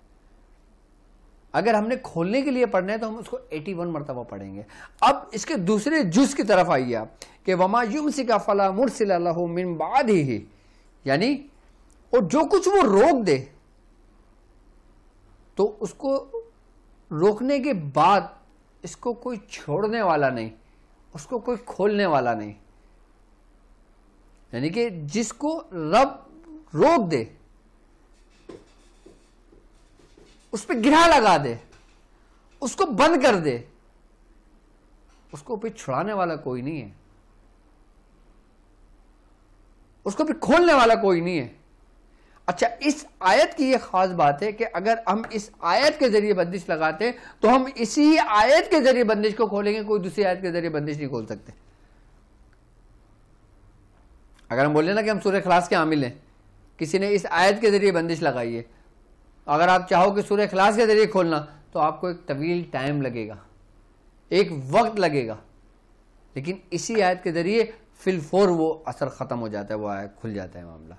अगर हमने खोलने के लिए पढ़ना है तो हम उसको 81 वन मरतबा पढ़ेंगे अब इसके दूसरे जुज की तरफ आइए आप कि वमा युम सिका फला मुरसिल मिन बाद ही यानी और जो कुछ वो रोक दे तो उसको रोकने के बाद इसको कोई छोड़ने वाला नहीं उसको कोई खोलने वाला नहीं यानी कि जिसको रब रोक दे उस पर गिरा लगा दे उसको बंद कर दे उसको फिर छुड़ाने वाला कोई नहीं है उसको फिर खोलने वाला कोई नहीं है अच्छा इस आयत की ये खास बात है कि अगर हम इस आयत के जरिए बंदिश लगाते हैं तो हम इसी आयत के जरिए बंदिश को खोलेंगे कोई दूसरी आयत के जरिए बंदिश नहीं खोल सकते अगर हम बोले ना कि हम सूर्य खलास के आमिल हैं किसी ने इस आयत के जरिए बंदिश लगाई है अगर आप चाहो कि सूर्य खलास के जरिए खोलना तो आपको एक तवील टाइम लगेगा एक वक्त लगेगा लेकिन इसी आयत के जरिए फिलफोर वो असर ख़त्म हो जाता है वो आयत खुल जाता है मामला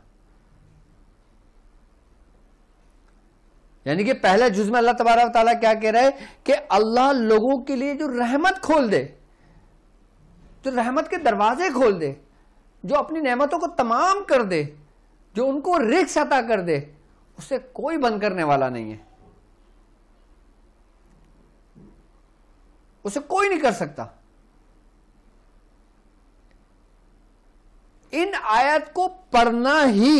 यानी कि पहले जुज में अल्लाह तबारा तला क्या कह रहा है कि अल्लाह लोगों के लिए जो रहमत खोल दे जो रहमत के दरवाजे खोल दे जो अपनी नहमतों को तमाम कर दे जो उनको रिक्स अता कर दे उसे कोई बंद करने वाला नहीं है उसे कोई नहीं कर सकता इन आयत को पढ़ना ही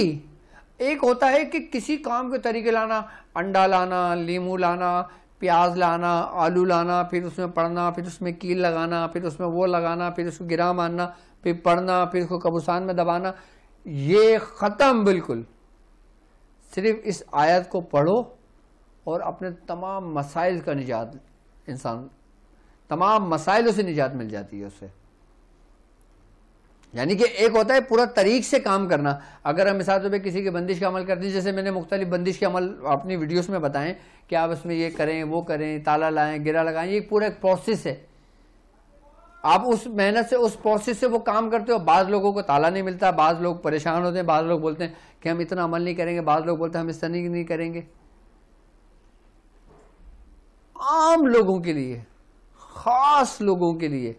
एक होता है कि किसी काम के तरीके लाना अंडा लाना लीमू लाना प्याज लाना आलू लाना फिर उसमें पड़ना फिर उसमें कील लगाना फिर उसमें वो लगाना फिर उसको गिरा मारना फिर पड़ना फिर उसको कबूसान में दबाना ये ख़त्म बिल्कुल सिर्फ इस आयत को पढ़ो और अपने तमाम मसाइल का निजात इंसान तमाम मसाइलों से निजात मिल जाती है उसे यानी कि एक होता है पूरा तरीक से काम करना अगर हम मिसाल तौर पर किसी की बंदिश का अमल करते हैं जैसे मैंने मुख्तलिफ बंदिश के अमल अपनी वीडियोस में बताएं कि आप इसमें ये करें वो करें ताला लाएं गिरा लगाएं ये पूरा एक प्रोसेस है आप उस मेहनत से उस प्रोसेस से वो काम करते हो बाज़ लोगों को ताला नहीं मिलता बाज़ लोग परेशान होते हैं बाज़ लोग बोलते हैं कि हम इतना अमल नहीं करेंगे बाज़ लोग बोलते हैं हम इस तरह नहीं करेंगे आम लोगों के लिए ख़ास लोगों के लिए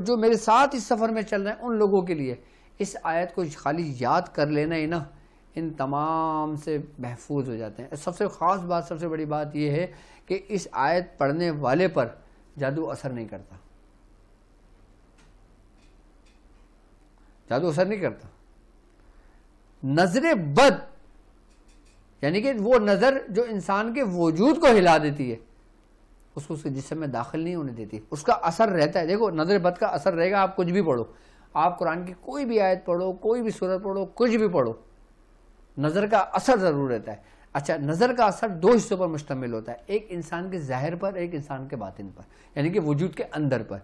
और जो मेरे साथ इस सफ़र में चल रहे हैं उन लोगों के लिए इस आयत को खाली याद कर लेना ही ना इन तमाम से महफूज हो जाते हैं सबसे ख़ास बात सबसे बड़ी बात यह है कि इस आयत पढ़ने वाले पर जादू असर नहीं करता जादू असर नहीं करता नजर बद यानी कि वो नज़र जो इंसान के वजूद को हिला देती है उसको उसके जिसम में दाखिल नहीं होने देती उसका असर रहता है देखो नजर बद का असर रहेगा आप कुछ भी पढ़ो आप कुरान की कोई भी आयत पढ़ो कोई भी सूरत पढ़ो कुछ भी पढ़ो नज़र का असर ज़रूर रहता है अच्छा नज़र का असर दो हिस्सों पर मुश्तमिल होता है एक इंसान के ज़ाहिर पर एक इंसान के बातिन पर यानी कि वजूद के अंदर पर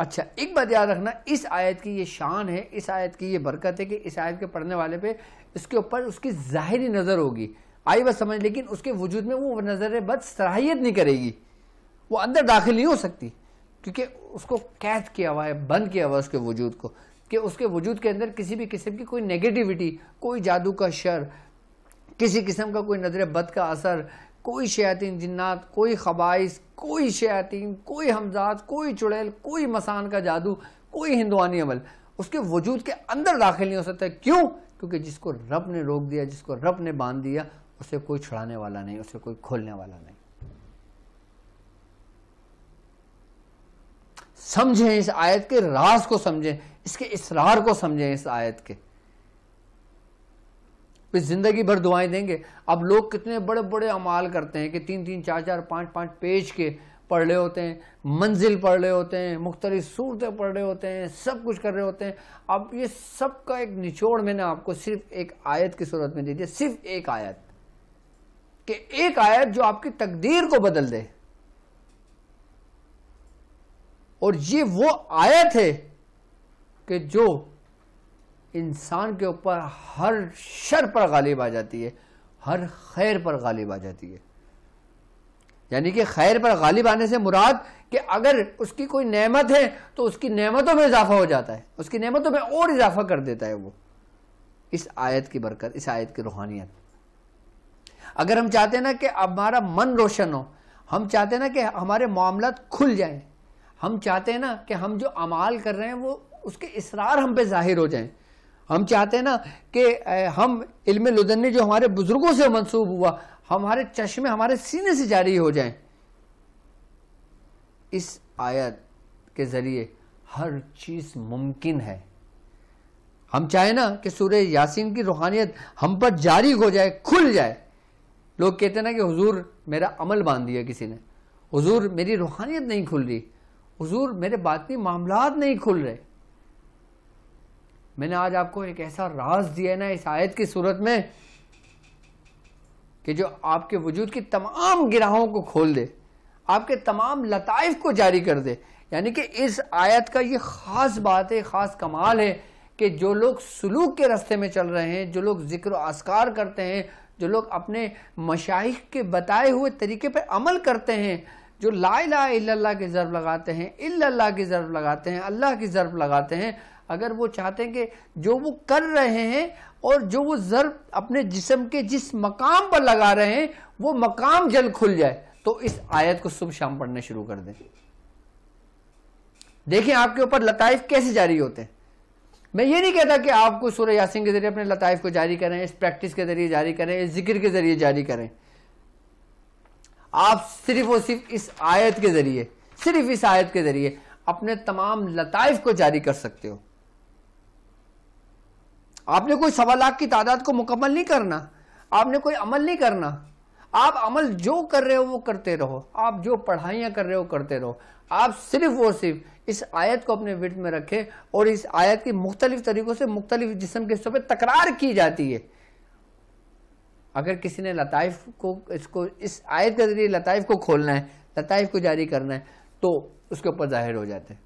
अच्छा एक बात याद रखना इस आयत की ये शान है इस आयत की ये बरकत है कि इस आयत के पढ़ने वाले पे इसके ऊपर उसकी ज़ाहरी नज़र होगी आई बस समझ लेकिन उसके वजूद में वो नज़र बद सराहियत नहीं करेगी वो अंदर दाखिल नहीं हो सकती क्योंकि उसको कैद किया हुआ है बंद किया हुआ है उसके वजूद को कि उसके वजूद के अंदर किसी भी किस्म की कोई नेगेटिविटी कोई जादू का शर किसी किस्म का कोई नजर बद का असर कोई शयातीन जिन्नात कोई खबाइश कोई शयातीन कोई हमजात कोई चुड़ैल कोई मसान का जादू कोई हिंदवानी अमल उसके वजूद के अंदर दाखिल नहीं हो सकता क्यों क्योंकि जिसको रब ने रोक दिया जिसको रब ने बांध दिया उसे कोई छुड़ाने वाला नहीं उसे कोई खोलने वाला नहीं समझें इस आयत के राज को समझें इसके इसरार को समझें इस आयत के फिर जिंदगी भर दुआएं देंगे अब लोग कितने बड़े बड़े अमाल करते हैं कि तीन तीन चार चार पाँच पाँच पेज के पढ़ रहे होते हैं मंजिल पढ़ रहे होते हैं मुख्तलिफ सूरतें पढ़ रहे होते हैं सब कुछ कर रहे होते हैं अब ये सब का एक निचोड़ मैंने आपको सिर्फ एक आयत की सूरत में दे दिया सिर्फ एक आयत कि एक आयत जो आपकी तकदीर को बदल दे और ये वो आयत है कि जो इंसान के ऊपर हर शर पर गालिब आ जाती है हर खैर पर गालिब आ जाती है यानी कि खैर पर गालिब आने से मुराद कि अगर उसकी कोई नेमत है तो उसकी नेमतों में इजाफा हो जाता है उसकी नेमतों में और इजाफा कर देता है वो इस आयत की बरकत इस आयत की रूहानियत अगर हम चाहते हैं ना कि हमारा मन रोशन हो हम चाहते हैं ना कि हमारे मामला खुल जाएं हम चाहते हैं ना कि हम जो अमाल कर रहे हैं वो उसके इसरार हम पे जाहिर हो जाएं हम चाहते हैं ना कि हम इल्म लुदनी जो हमारे बुजुर्गों से मंसूब हुआ हमारे चश्मे हमारे सीने से जारी हो जाएं इस आयत के ज़रिए हर चीज़ मुमकिन है हम चाहें ना कि सूर्य यासीन की रूहानियत हम पर जारी हो जाए खुल जाए लोग कहते हैं ना कि हुजूर मेरा अमल बांध दिया किसी ने हुजूर मेरी रूहानियत नहीं खुल रही हुजूर मेरे बातनी मामला नहीं खुल रहे मैंने आज आपको एक ऐसा राज दिया ना इस आयत की सूरत में कि जो आपके वजूद की तमाम गिराहों को खोल दे आपके तमाम लताइफ को जारी कर दे यानी कि इस आयत का ये ख़ास बात है ख़ास कमाल है कि जो लोग सलूक के रास्ते में चल रहे हैं जो लोग जिक्र आस्कार करते हैं जो लोग अपने मशाइ के बताए हुए तरीके पर अमल करते हैं जो ला इला की ज़रब लगाते हैं इल्ला की ज़रब लगाते हैं अल्लाह की ज़रब लगाते हैं अगर वो चाहते हैं कि जो वो कर रहे हैं और जो वो ज़रब अपने जिसम के जिस मकाम पर लगा रहे हैं वो मकाम जल खुल जाए तो इस आयत को सुबह शाम पढ़ने शुरू कर दें देखें आपके ऊपर लताइफ कैसे जारी होते हैं मैं ये नहीं कहता कि आपको सूर्य यासिन के जरिए अपने लताइफ को जारी करें इस प्रैक्टिस के जरिए जारी करें इस जिक्र के जरिए जारी करें आप सिर्फ और सिर्फ इस आयत के जरिए सिर्फ इस आयत के जरिए अपने तमाम लताइफ को जारी कर सकते हो आपने कोई सवा लाख की तादाद को मुकम्मल नहीं करना आपने कोई अमल नहीं करना आप अमल जो कर रहे हो वो करते रहो आप जो पढ़ाइयां कर रहे हो करते रहो आप सिर्फ और सिर्फ इस आयत को अपने विट में रखें और इस आयत की मुख्तलिफ तरीक़ों से मुख्तलिफ जिसम के हिस्सों पर तकरार की जाती है अगर किसी ने लताइफ को इसको इस आयत के जरिए लताइफ को खोलना है लताइफ को जारी करना है तो उसके ऊपर जाहिर हो जाते हैं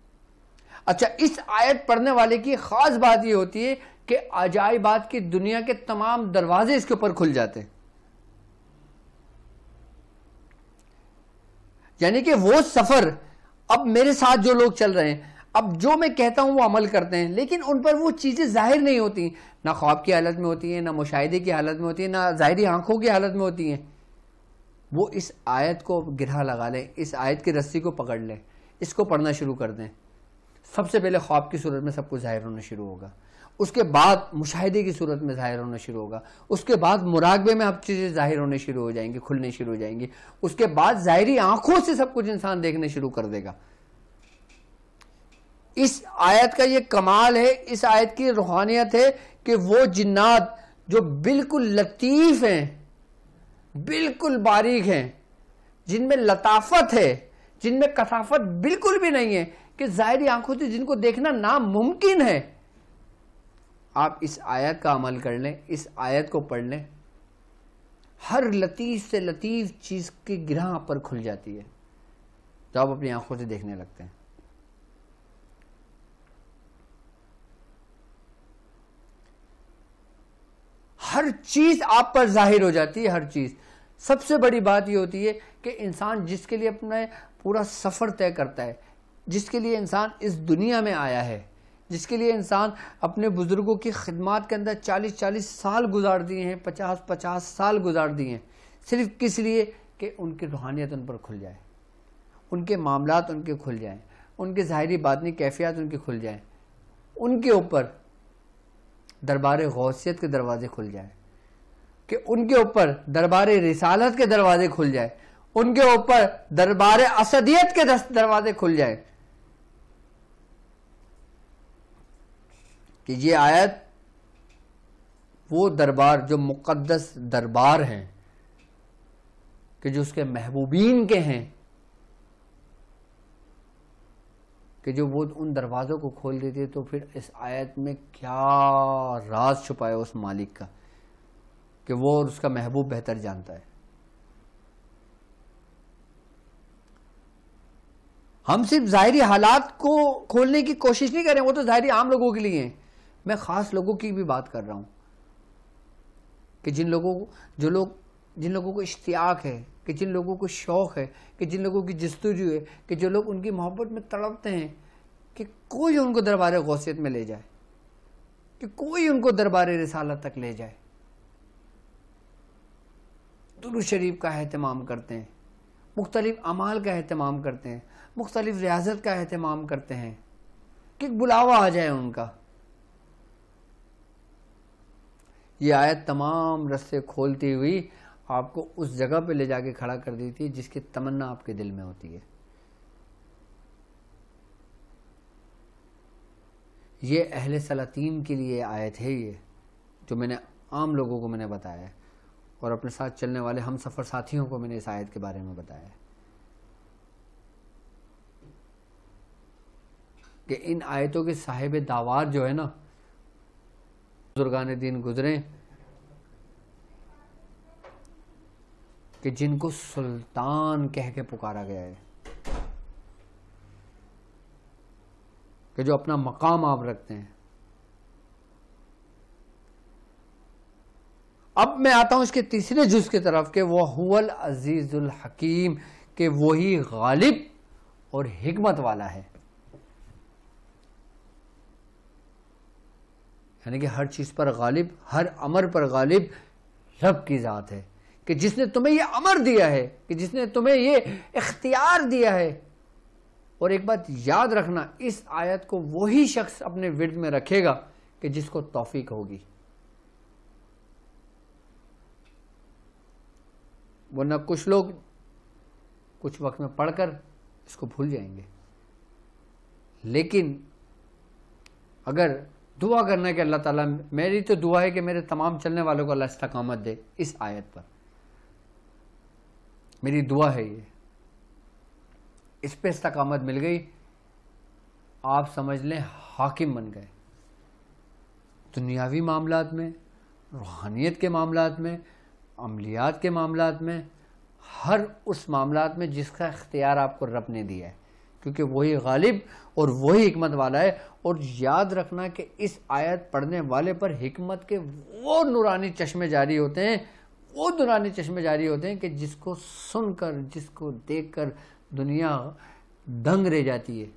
अच्छा इस आयत पढ़ने वाले की खास बात यह होती है कि अजाइबात की दुनिया के तमाम दरवाजे इसके ऊपर खुल जाते हैं यानी कि वो सफर अब मेरे साथ जो लोग चल रहे हैं अब जो मैं कहता हूँ वो अमल करते हैं लेकिन उन पर वो चीज़ें जाहिर नहीं होती ना ख्वाब की हालत में होती हैं ना मुशाहिदे की हालत में होती है ना ज़ाहरी आंखों की हालत में होती हैं वो इस आयत को गिरा लगा लें इस आयत की रस्सी को पकड़ लें इसको पढ़ना शुरू कर दें सबसे पहले ख्वाब की सूरत में सब कुछ ज़ाहिर होना शुरू होगा उसके बाद मुशाहिदे की सूरत में ज़ाहिर होना शुरू होगा उसके बाद मुराकबे में अब चीज़ें ज़ाहिर होने शुरू हो जाएंगी खुलने शुरू हो जाएंगी उसके बाद ज़ाहरी आंखों से सब कुछ इंसान देखने शुरू कर देगा इस आयत का ये कमाल है इस आयत की रूहानियत है कि वो जिन्नात जो बिल्कुल लतीफ़ हैं बिल्कुल बारीक हैं जिनमें लताफत है जिनमें कसाफत बिल्कुल भी नहीं है कि ज़ाहरी आंखों से जिनको देखना नामुमकिन है आप इस आयत का अमल कर लें इस आयत को पढ़ लें हर लतीफ़ से लतीफ़ चीज़ की गिरह पर खुल जाती है तो आप अपनी आंखों से देखने लगते हैं हर चीज आप पर जाहिर हो जाती है हर चीज सबसे बड़ी बात यह होती है कि इंसान जिसके लिए अपना पूरा सफर तय करता है जिसके लिए इंसान इस दुनिया में आया है जिसके लिए इंसान अपने बुज़ुर्गों की खिदमत के अंदर चालीस चालीस साल गुजार दिए हैं पचास पचास साल गुजार दिए हैं सिर्फ किस लिए कि उनकी रूहानियत उन पर खुल जाए उनके मामला उनके खुल जाएँ उनके ज़ाहरी बातनी कैफियत उनके खुल जाएँ उनके ऊपर दरबार गौसियत के दरवाजे खुल जाए कि उनके ऊपर दरबार रिसालत के दरवाजे खुल जाए उनके ऊपर दरबार असदियत के दरवाजे खुल जाए कि ये आयत वो दरबार जो मुकद्दस दरबार हैं कि जो उसके महबूबीन के हैं कि जो वो उन दरवाज़ों को खोल देते तो फिर इस आयत में क्या राज छुपा है उस मालिक का कि वो और उसका महबूब बेहतर जानता है हम सिर्फ ज़ाहरी हालात को खोलने की कोशिश नहीं कर रहे हैं वो तो ज़ाहरी आम लोगों के लिए हैं मैं ख़ास लोगों की भी बात कर रहा हूँ कि जिन लोगों को जो लोग जिन लोगों को इश्तियाक है कि जिन लोगों को शौक़ है कि जिन लोगों की जस्तुजू है कि जो लोग उनकी मोहब्बत में तड़पते हैं कि कोई उनको दरबार गौसियत में ले जाए कि कोई उनको दरबार रिसालत तक ले जाए दुरु शरीफ का अहतमाम करते हैं मुख्तलिफ अमाल का अहतमाम करते हैं मुख्तलिफ रियाजत का अहतमाम करते हैं कि बुलावा आ जाए उनका ये आयत तमाम रस्ते खोलती हुई आपको उस जगह पे ले जाके खड़ा कर देती है जिसकी तमन्ना आपके दिल में होती है ये अहले सलातीन के लिए आए थे ये जो मैंने आम लोगों को मैंने बताया है और अपने साथ चलने वाले हम सफ़र साथियों को मैंने इस आयत के बारे में बताया कि इन आयतों के साहिब दावार जो है ना बुजुर्गान दिन गुजरें कि जिनको सुल्तान कह के पुकारा गया है कि जो अपना मकाम आप रखते हैं अब मैं आता हूं इसके तीसरे जुज की तरफ के वह हुल अजीजुल हकीम के वही गालिब और हिकमत वाला है यानी कि हर चीज पर गालिब हर अमर पर गालिब रब की जात है कि जिसने तुम्हें यह अमर दिया है कि जिसने तुम्हें ये इख्तियार दिया है और एक बात याद रखना इस आयत को वही शख्स अपने विरद में रखेगा कि जिसको तौफीक होगी वरना कुछ लोग कुछ वक्त में पढ़कर इसको भूल जाएंगे लेकिन अगर दुआ करना है कि अल्लाह ताला मेरी तो दुआ है कि मेरे तमाम चलने वालों को अल्लाह इस्तकामत दे इस आयत पर मेरी दुआ है ये इस पर इस्तकामत मिल गई आप समझ लें हाकिम बन गए दुनियावी मामला में रूहानियत के मामला में अमलियात के मामला में हर उस मामला में जिसका इख्तियार आपको रब ने दिया है क्योंकि वही गालिब और वही हमत वाला है और याद रखना कि इस आयत पढ़ने वाले पर हमत के वो नूरानी चश्मे जारी होते हैं वो दुरानी चश्मे जारी होते हैं कि जिसको सुनकर जिसको देखकर दुनिया दंग रह जाती है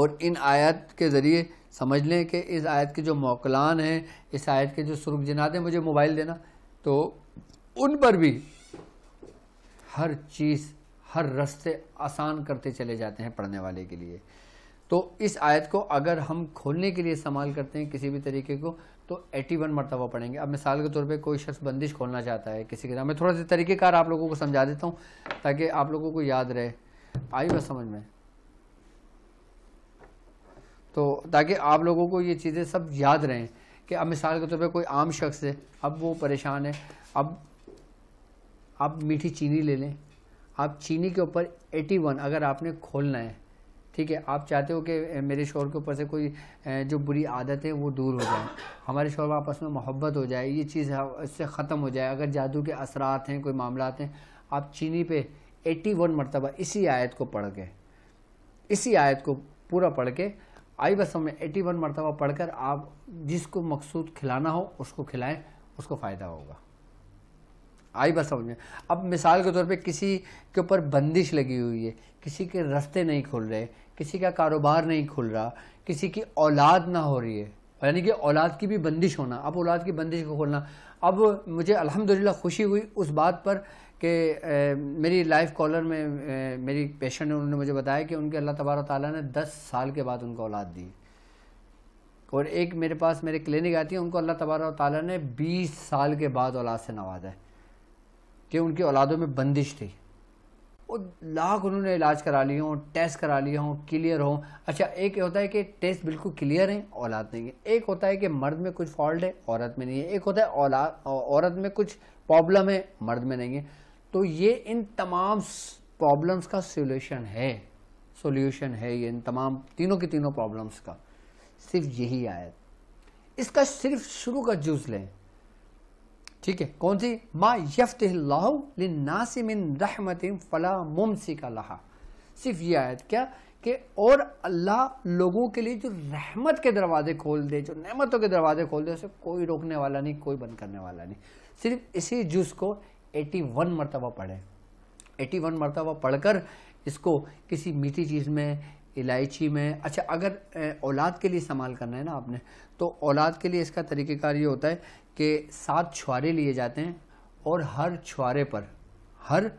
और इन आयत के ज़रिए समझ लें कि इस आयत के जो मौकलान हैं इस आयत के जो सुरख जनाते हैं मुझे मोबाइल देना तो उन पर भी हर चीज़ हर रस्ते आसान करते चले जाते हैं पढ़ने वाले के लिए तो इस आयत को अगर हम खोलने के लिए इस्तेमाल करते हैं किसी भी तरीके को तो 81 वन मरतबा पढ़ेंगे अब मिसाल के तौर पे कोई शख्स बंदिश खोलना चाहता है किसी के नाम मैं थोड़ा सा तरीक़ेकार आप लोगों को समझा देता हूँ ताकि आप लोगों को याद रहे आई बस समझ में तो ताकि आप लोगों को ये चीज़ें सब याद रहें कि अब मिसाल के तौर पर कोई आम शख्स है अब वो परेशान है अब आप मीठी चीनी ले लें आप चीनी के ऊपर 81 अगर आपने खोलना है ठीक है आप चाहते हो कि मेरे शोर के ऊपर से कोई जो बुरी आदत है वो दूर हो जाए हमारे शोर में आपस में मोहब्बत हो जाए ये चीज़ इससे ख़त्म हो जाए अगर जादू के असरात हैं कोई मामला हैं आप चीनी पे 81 मरतबा इसी आयत को पढ़ के इसी आयत को पूरा पढ़ के आई बसों में एटी वन मरतबा पढ़कर आप जिसको मकसूद खिलाना हो उसको खिलाएँ उसको फ़ायदा होगा आई बात समझ में अब मिसाल के तौर पे किसी के ऊपर बंदिश लगी हुई है किसी के रास्ते नहीं खुल रहे किसी का कारोबार नहीं खुल रहा किसी की औलाद ना हो रही है यानी कि औलाद की भी बंदिश होना अब औलाद की बंदिश को खोलना अब मुझे अल्हम्दुलिल्लाह खुशी हुई उस बात पर कि मेरी लाइफ कॉलर में ए, मेरी पेशेंट है उन्होंने मुझे बताया कि उनके अल्लाह तबारा ताली ने दस साल के बाद उनको औलाद दी और एक मेरे पास मेरे क्लिनिक आती है उनको अल्लाह तबारा ताली ने बीस साल के बाद औलाद से नवाजा है कि उनकी औलादों में बंदिश थी वो लाख उन्होंने इलाज करा लिए हों टेस्ट करा लिए हों क्लियर हों अच्छा एक होता है कि टेस्ट बिल्कुल क्लियर हैं औलाद नहीं है एक होता है कि मर्द में कुछ फॉल्ट है औरत में नहीं है एक होता है औलाद औरत में कुछ प्रॉब्लम है मर्द में नहीं है तो ये इन तमाम प्रॉब्लम्स का सोल्यूशन है सोल्यूशन है ये इन तमाम तीनों की तीनों प्रॉब्लम्स का सिर्फ यही आयत इसका सिर्फ शुरू का जूस लें ठीक है कौन सी मा यफ्तिन रहमत फला का लहा सिर्फ ये आयत क्या कि और अल्लाह लोगों के लिए जो रहमत के दरवाजे खोल दे जो नहमतों के दरवाजे खोल दे उसे कोई रोकने वाला नहीं कोई बंद करने वाला नहीं सिर्फ इसी जुज को 81 मरतबा एटी 81 मरतबा पढ़कर इसको किसी मीठी चीज़ में इलायची में अच्छा अगर औलाद के लिए इस्तेमाल करना है ना आपने तो औलाद के लिए इसका तरीक़ेकार ये होता है कि सात छुआरे लिए जाते हैं और हर छुआरे पर हर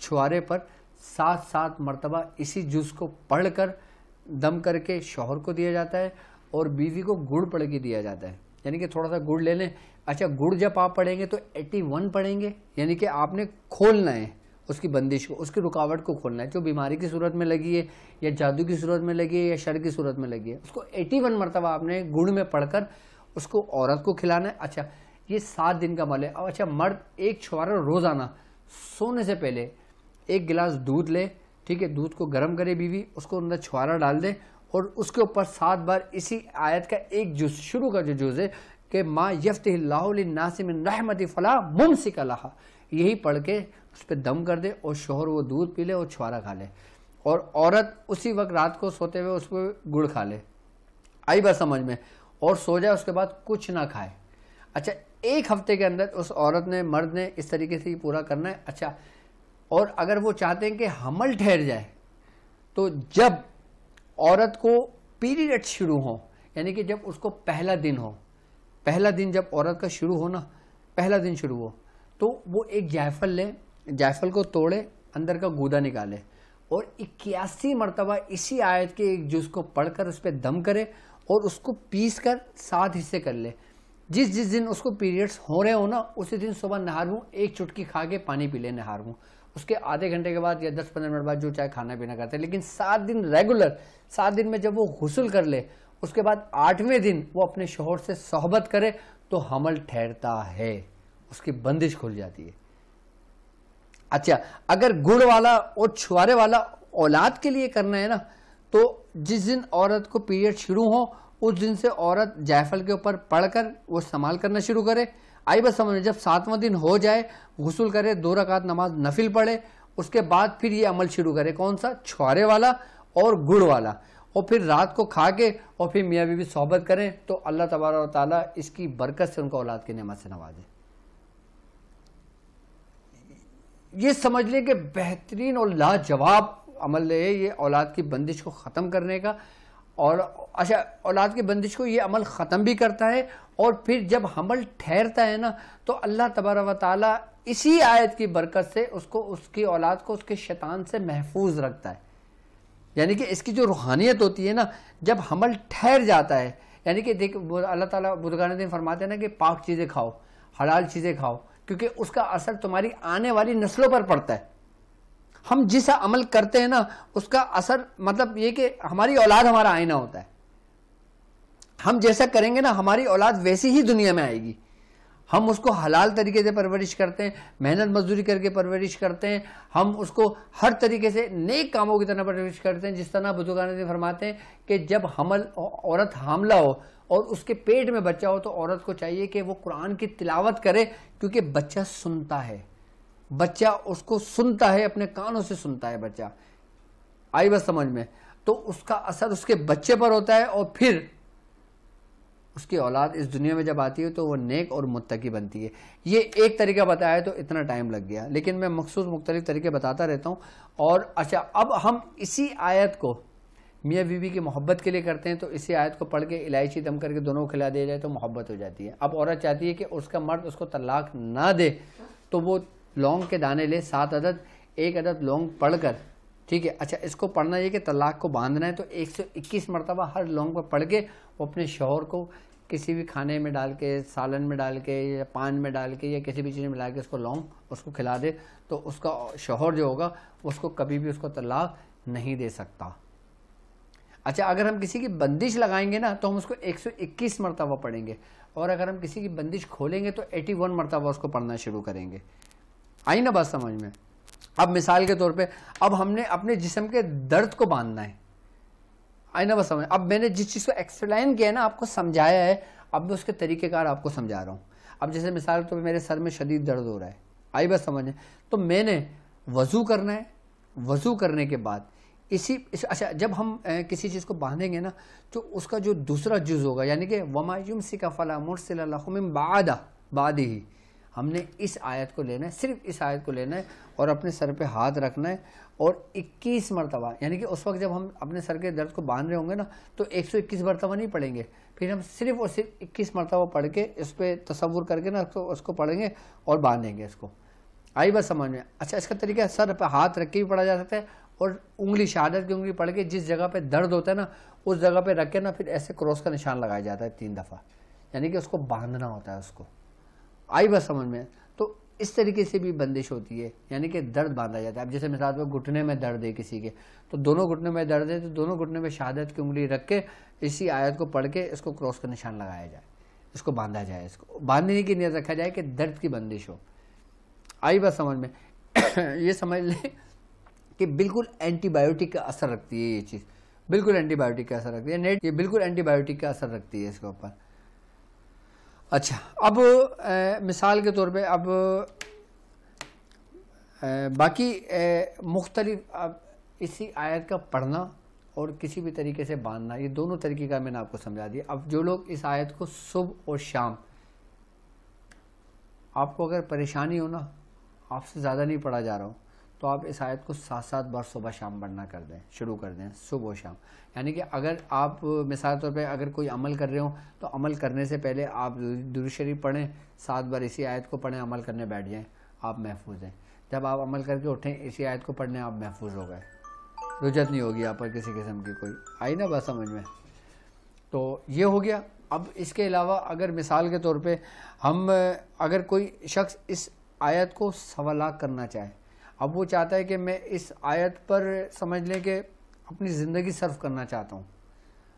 छुआरे पर सात सात मरतबा इसी जूस को पढ़ कर दम करके शोहर को दिया जाता है और बीवी को गुड़ पढ़ के दिया जाता है यानी कि थोड़ा सा गुड़ ले लें अच्छा गुड़ जब आप पढ़ेंगे तो एट्टी वन पढ़ेंगे यानी कि आपने खोलना है उसकी बंदिश को उसकी रुकावट को खोलना है जो बीमारी की सूरत में लगी है या जादू की सूरत में लगी है या शर की सूरत में लगी है उसको एटी वन मरतबा आपने गुड़ में पढ़कर उसको औरत को खिलाना है अच्छा ये सात दिन का मल है और अच्छा मर्द एक छुआरा रोज़ाना सोने से पहले एक गिलास दूध ले ठीक है दूध को गर्म करे बीवी उसको अंदर छुआरा डाल दे और उसके ऊपर सात बार इसी आयत का एक जुज शुरू का जो जूस है कि माँ यफ्त नासिम रहमत फलाह मुमसिक यही पढ़ के उस पर दम कर दे और शोहर वो दूध पी ले और छुआरा खा ले और औरत उसी वक्त रात को सोते हुए उस पर गुड़ खा ले आई बात समझ में और सो जाए उसके बाद कुछ ना खाए अच्छा एक हफ्ते के अंदर उस औरत ने मर्द ने इस तरीके से पूरा करना है अच्छा और अगर वो चाहते हैं कि हमल ठहर जाए तो जब औरत को पीरियड शुरू हो यानी कि जब उसको पहला दिन हो पहला दिन जब औरत का शुरू हो ना पहला दिन शुरू हो तो वो एक जायफल लें जायफल को तोड़े अंदर का गूदा निकाले और इक्यासी मरतबा इसी आयत के एक जूस को पढ़कर उस पर दम करे और उसको पीस कर सात हिस्से कर ले जिस जिस दिन उसको पीरियड्स हो रहे हो ना उसी दिन सुबह नहार हूँ एक चुटकी खा के पानी पी ले नहार हूँ उसके आधे घंटे के बाद या दस पंद्रह मिनट बाद जो चाहे खाना पीना करते हैं लेकिन सात दिन रेगुलर सात दिन में जब वो गसल कर ले उसके बाद आठवें दिन वो अपने शोहर से सोहबत करे तो हमल ठहरता है उसकी बंदिश खुल जाती है अच्छा अगर गुड़ वाला और छुआरे वाला औलाद के लिए करना है ना तो जिस दिन औरत को पीरियड शुरू हो उस दिन से औरत जायफल के ऊपर पढ़कर वो इस्तेमाल करना शुरू करे आई बस समझ जब सातवां दिन हो जाए गसल करे दो रकात नमाज नफिल पढ़े उसके बाद फिर ये अमल शुरू करे कौन सा छुआरे वाला और गुड़ वाला और फिर रात को खा के और फिर मियाँ बीवी सोहबत करें तो अल्लाह तबारा ताली इसकी बरकत से उनको औलाद की नमत से नवाजें ये समझ लें कि बेहतरीन और लाजवाब अमल है ये औलाद की बंदिश को ख़त्म करने का और अच्छा औलाद की बंदिश को ये अमल ख़त्म भी करता है और फिर जब हमल ठहरता है ना तो अल्लाह तबारा व इसी आयत की बरकत से उसको उसकी औलाद को उसके शैतान से महफूज रखता है यानी कि इसकी जो रूहानियत होती है ना जब हमल ठहर जाता है यानी कि देख अल्लाह ताला बुधगान दिन फरमाते हैं ना कि पाक चीज़ें खाओ हलाल चीज़ें खाओ क्योंकि उसका असर तुम्हारी आने वाली नस्लों पर पड़ता है हम जिस अमल करते हैं ना उसका असर मतलब ये कि हमारी औलाद हमारा आईना होता है हम जैसा करेंगे ना हमारी औलाद वैसी ही दुनिया में आएगी हम उसको हलाल तरीके से परवरिश करते हैं मेहनत मजदूरी करके परवरिश करते हैं हम उसको हर तरीके से नेक कामों की तरह परवरिश करते हैं जिस तरह बुजुर्गान फरमाते हैं कि जब हमल औरत हमला हो और उसके पेट में बच्चा हो तो औरत को चाहिए कि वो कुरान की तिलावत करे क्योंकि बच्चा सुनता है बच्चा उसको सुनता है अपने कानों से सुनता है बच्चा आई बस समझ में तो उसका असर उसके बच्चे पर होता है और फिर उसकी औलाद इस दुनिया में जब आती है तो वो नेक और मुत्तकी बनती है ये एक तरीका बताया तो इतना टाइम लग गया लेकिन मैं मखसूस मुख्तलिफ तरीके बताता रहता हूँ और अच्छा अब हम इसी आयत को मियाँ बीवी की मोहब्बत के लिए करते हैं तो इसी आयत को पढ़ के इलायची दम करके दोनों को खिला दिया जाए तो मोहब्बत हो जाती है अब औरत चाहती है कि उसका मर्द उसको तलाक ना दे तो वो लौंग के दाने ले सात अदद एक अदद लौंग पढ़कर ठीक है अच्छा इसको पढ़ना ये कि तलाक को बांधना है तो 121 मरतबा हर लौंग पर पढ़ के वो अपने शोहर को किसी भी खाने में डाल के सालन में डाल के या पान में डाल के या किसी भी चीज़ में डाल के उसको लौंग उसको खिला दे तो उसका शोहर जो होगा उसको कभी भी उसको तलाक नहीं दे सकता अच्छा अगर हम किसी की बंदिश लगाएंगे ना तो हम उसको 121 मरतबा पढ़ेंगे और अगर हम किसी की बंदिश खोलेंगे तो 81 मरतबा उसको पढ़ना शुरू करेंगे आई ना बात समझ में अब मिसाल के तौर पे अब हमने अपने जिसम के दर्द को बांधना है आई ना बात समझ अब मैंने जिस चीज़ को एक्सप्लेन किया है ना आपको समझाया है अब मैं उसके तरीक़ेकार आपको समझा रहा हूँ अब जैसे मिसाल के तौर पर मेरे सर में शदीद दर्द हो रहा है आई बस समझ में तो मैंने वज़ू करना है वज़ू करने के बाद इसी इस, अच्छा जब हम ए, किसी चीज़ को बांधेंगे ना तो उसका जो दूसरा जुज़ होगा यानी कि वमायुम का फ़ला मुरसम बादा बाद ही हमने इस आयत को लेना है सिर्फ इस आयत को लेना है और अपने सर पे हाथ रखना है और 21 मरतबा यानी कि उस वक्त जब हम अपने सर के दर्द को बांध रहे होंगे ना तो 121 मरतबा नहीं पढ़ेंगे फिर हम सिर्फ और सिर्फ 21 मरतबा पढ़ के इस पर तस्वुर करके ना तो उसको पढ़ेंगे और बांधेंगे इसको आई बस समझ में अच्छा इसका तरीका सर पर हाथ रख के भी पढ़ा जा सकता है और उंगली शहादत की उंगली पढ़ के जिस जगह पे दर्द होता है ना उस जगह पे रख के ना फिर ऐसे क्रॉस का निशान लगाया जाता है तीन दफ़ा यानी कि उसको बांधना होता है उसको आई बस समझ में तो इस तरीके से भी बंदिश होती है यानी कि दर्द बांधा जाता है अब जैसे मिसाल पर घुटने में दर्द है किसी के तो दोनों घुटने में दर्द है तो दोनों घुटने में शहादत की उंगली रख के इसी आयत को पढ़ के इसको क्रॉस का निशान लगाया जाए इसको बांधा जाए इसको बांधने की नीयत रखा जाए कि दर्द की बंदिश हो आई बस समझ में ये समझ लें कि बिल्कुल एंटीबायोटिक का असर रखती है ये चीज़ बिल्कुल एंटीबायोटिक का असर रखती है नेट ये बिल्कुल एंटीबायोटिक का असर रखती है इसके ऊपर अच्छा अब ए, मिसाल के तौर पे अब ए, बाकी मुख्तलिफ अब इसी आयत का पढ़ना और किसी भी तरीके से बांधना ये दोनों तरीके का मैंने आपको समझा दिया अब जो लोग इस आयत को सुबह और शाम आपको अगर परेशानी हो ना आपसे ज़्यादा नहीं पढ़ा जा रहा हूँ तो आप इस आयत को सात सात बार सुबह शाम पढ़ना कर दें शुरू कर दें सुबह शाम यानी कि अगर आप मिसाल तौर पे अगर कोई अमल कर रहे हो तो अमल करने से पहले आप दुरुशरी पढ़ें सात बार इसी आयत को पढ़ें अमल करने बैठ जाएँ आप महफूज हैं जब आप अमल करके उठें इसी आयत को पढ़ने आप महफूज हो गए रुझत नहीं होगी आप पर किसी किस्म की कोई आई ना बात समझ में तो ये हो गया अब इसके अलावा अगर मिसाल के तौर पे हम अगर कोई शख्स इस आयत को सवाल करना चाहे अब वो चाहता है कि मैं इस आयत पर समझ लें कि अपनी ज़िंदगी सर्व करना चाहता हूँ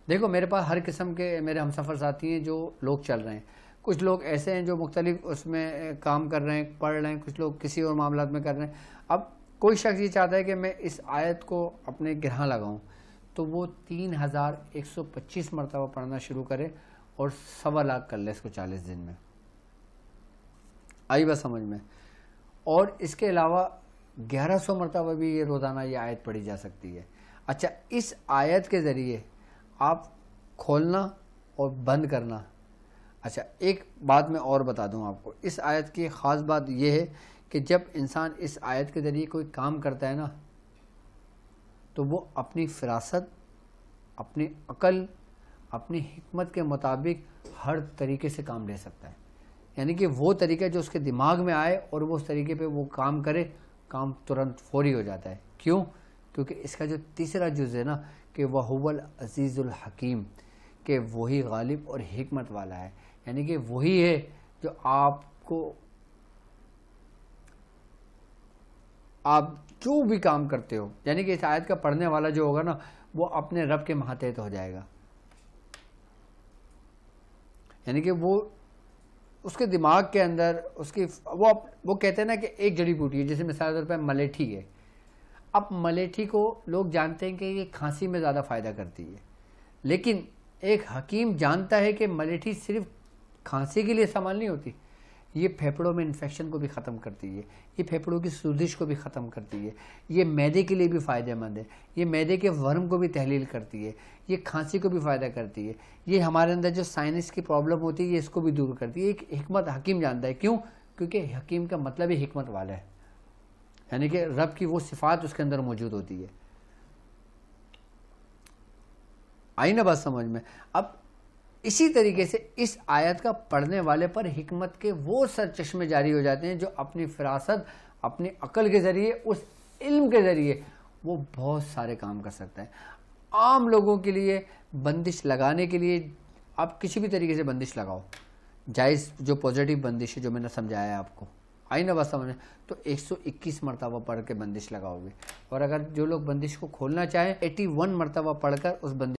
देखो मेरे पास हर किस्म के मेरे हम सफ़र साथी हैं जो लोग चल रहे हैं कुछ लोग ऐसे हैं जो मुख्तलिफ उसमें काम कर रहे हैं पढ़ रहे हैं कुछ लोग किसी और मामला में कर रहे हैं अब कोई शख्स ये चाहता है कि मैं इस आयत को अपने ग्रह लगाऊँ तो वो तीन हज़ार एक सौ पच्चीस मरतबा पढ़ना शुरू करे और सवा लाख कर ले इसको चालीस दिन में आई बात समझ में और इसके अलावा ग्यारह सौ मरतबा भी ये रोज़ाना ये आयत पढ़ी जा सकती है अच्छा इस आयत के ज़रिए आप खोलना और बंद करना अच्छा एक बात मैं और बता दूं आपको इस आयत की ख़ास बात यह है कि जब इंसान इस आयत के ज़रिए कोई काम करता है ना तो वो अपनी फिरासत अपनी अकल अपनी हमत के मुताबिक हर तरीके से काम ले सकता है यानी कि वो तरीका जो उसके दिमाग में आए और वो उस तरीके पे वो काम करे काम तुरंत फौरी हो जाता है क्यों क्योंकि इसका जो तीसरा जुज़ है ना कि वहुवल अजीज़ुल हकीम के वही गालिब और हमत वाला है यानी कि वही है जो आपको आप जो भी काम करते हो यानी कि इस आयत का पढ़ने वाला जो होगा ना वो अपने रब के महातहत हो जाएगा यानी कि वो उसके दिमाग के अंदर उसकी वो वो कहते हैं ना कि एक जड़ी बूटी है जैसे मिसाल तौर पर मलेठी है अब मलेठी को लोग जानते हैं कि ये खांसी में ज़्यादा फ़ायदा करती है लेकिन एक हकीम जानता है कि मलेठी सिर्फ खांसी के लिए इस्तेमाल नहीं होती ये फेफड़ों में इन्फेक्शन को भी ख़त्म करती है ये फेफड़ों की सूजिश को भी ख़त्म करती है ये मैदे के लिए भी फ़ायदेमंद है ये मैदे के वर्म को भी तहलील करती है ये खांसी को भी फ़ायदा करती है ये हमारे अंदर जो साइनस की प्रॉब्लम होती है ये इसको भी दूर करती है एक हमत हकीम जानता है क्यों क्योंकि हकीम का मतलब ही हमत वाला है यानी कि रब की वो सिफात उसके अंदर मौजूद होती है आई ना बात समझ में अब इसी तरीके से इस आयत का पढ़ने वाले पर हमत के वो सर चश्मे जारी हो जाते हैं जो अपनी फिरासत अपनी अकल के ज़रिए उस इल्म के ज़रिए वो बहुत सारे काम कर सकता है आम लोगों के लिए बंदिश लगाने के लिए आप किसी भी तरीके से बंदिश लगाओ जायज़ जो पॉजिटिव बंदिश है जो मैंने समझाया है आपको आई ना बस समझ तो 121 मरतबा पढ़ के बंदिश लगाओगे और अगर जो लोग बंदिश को खोलना चाहें 81 मरतबा पढ़कर उस बंदिश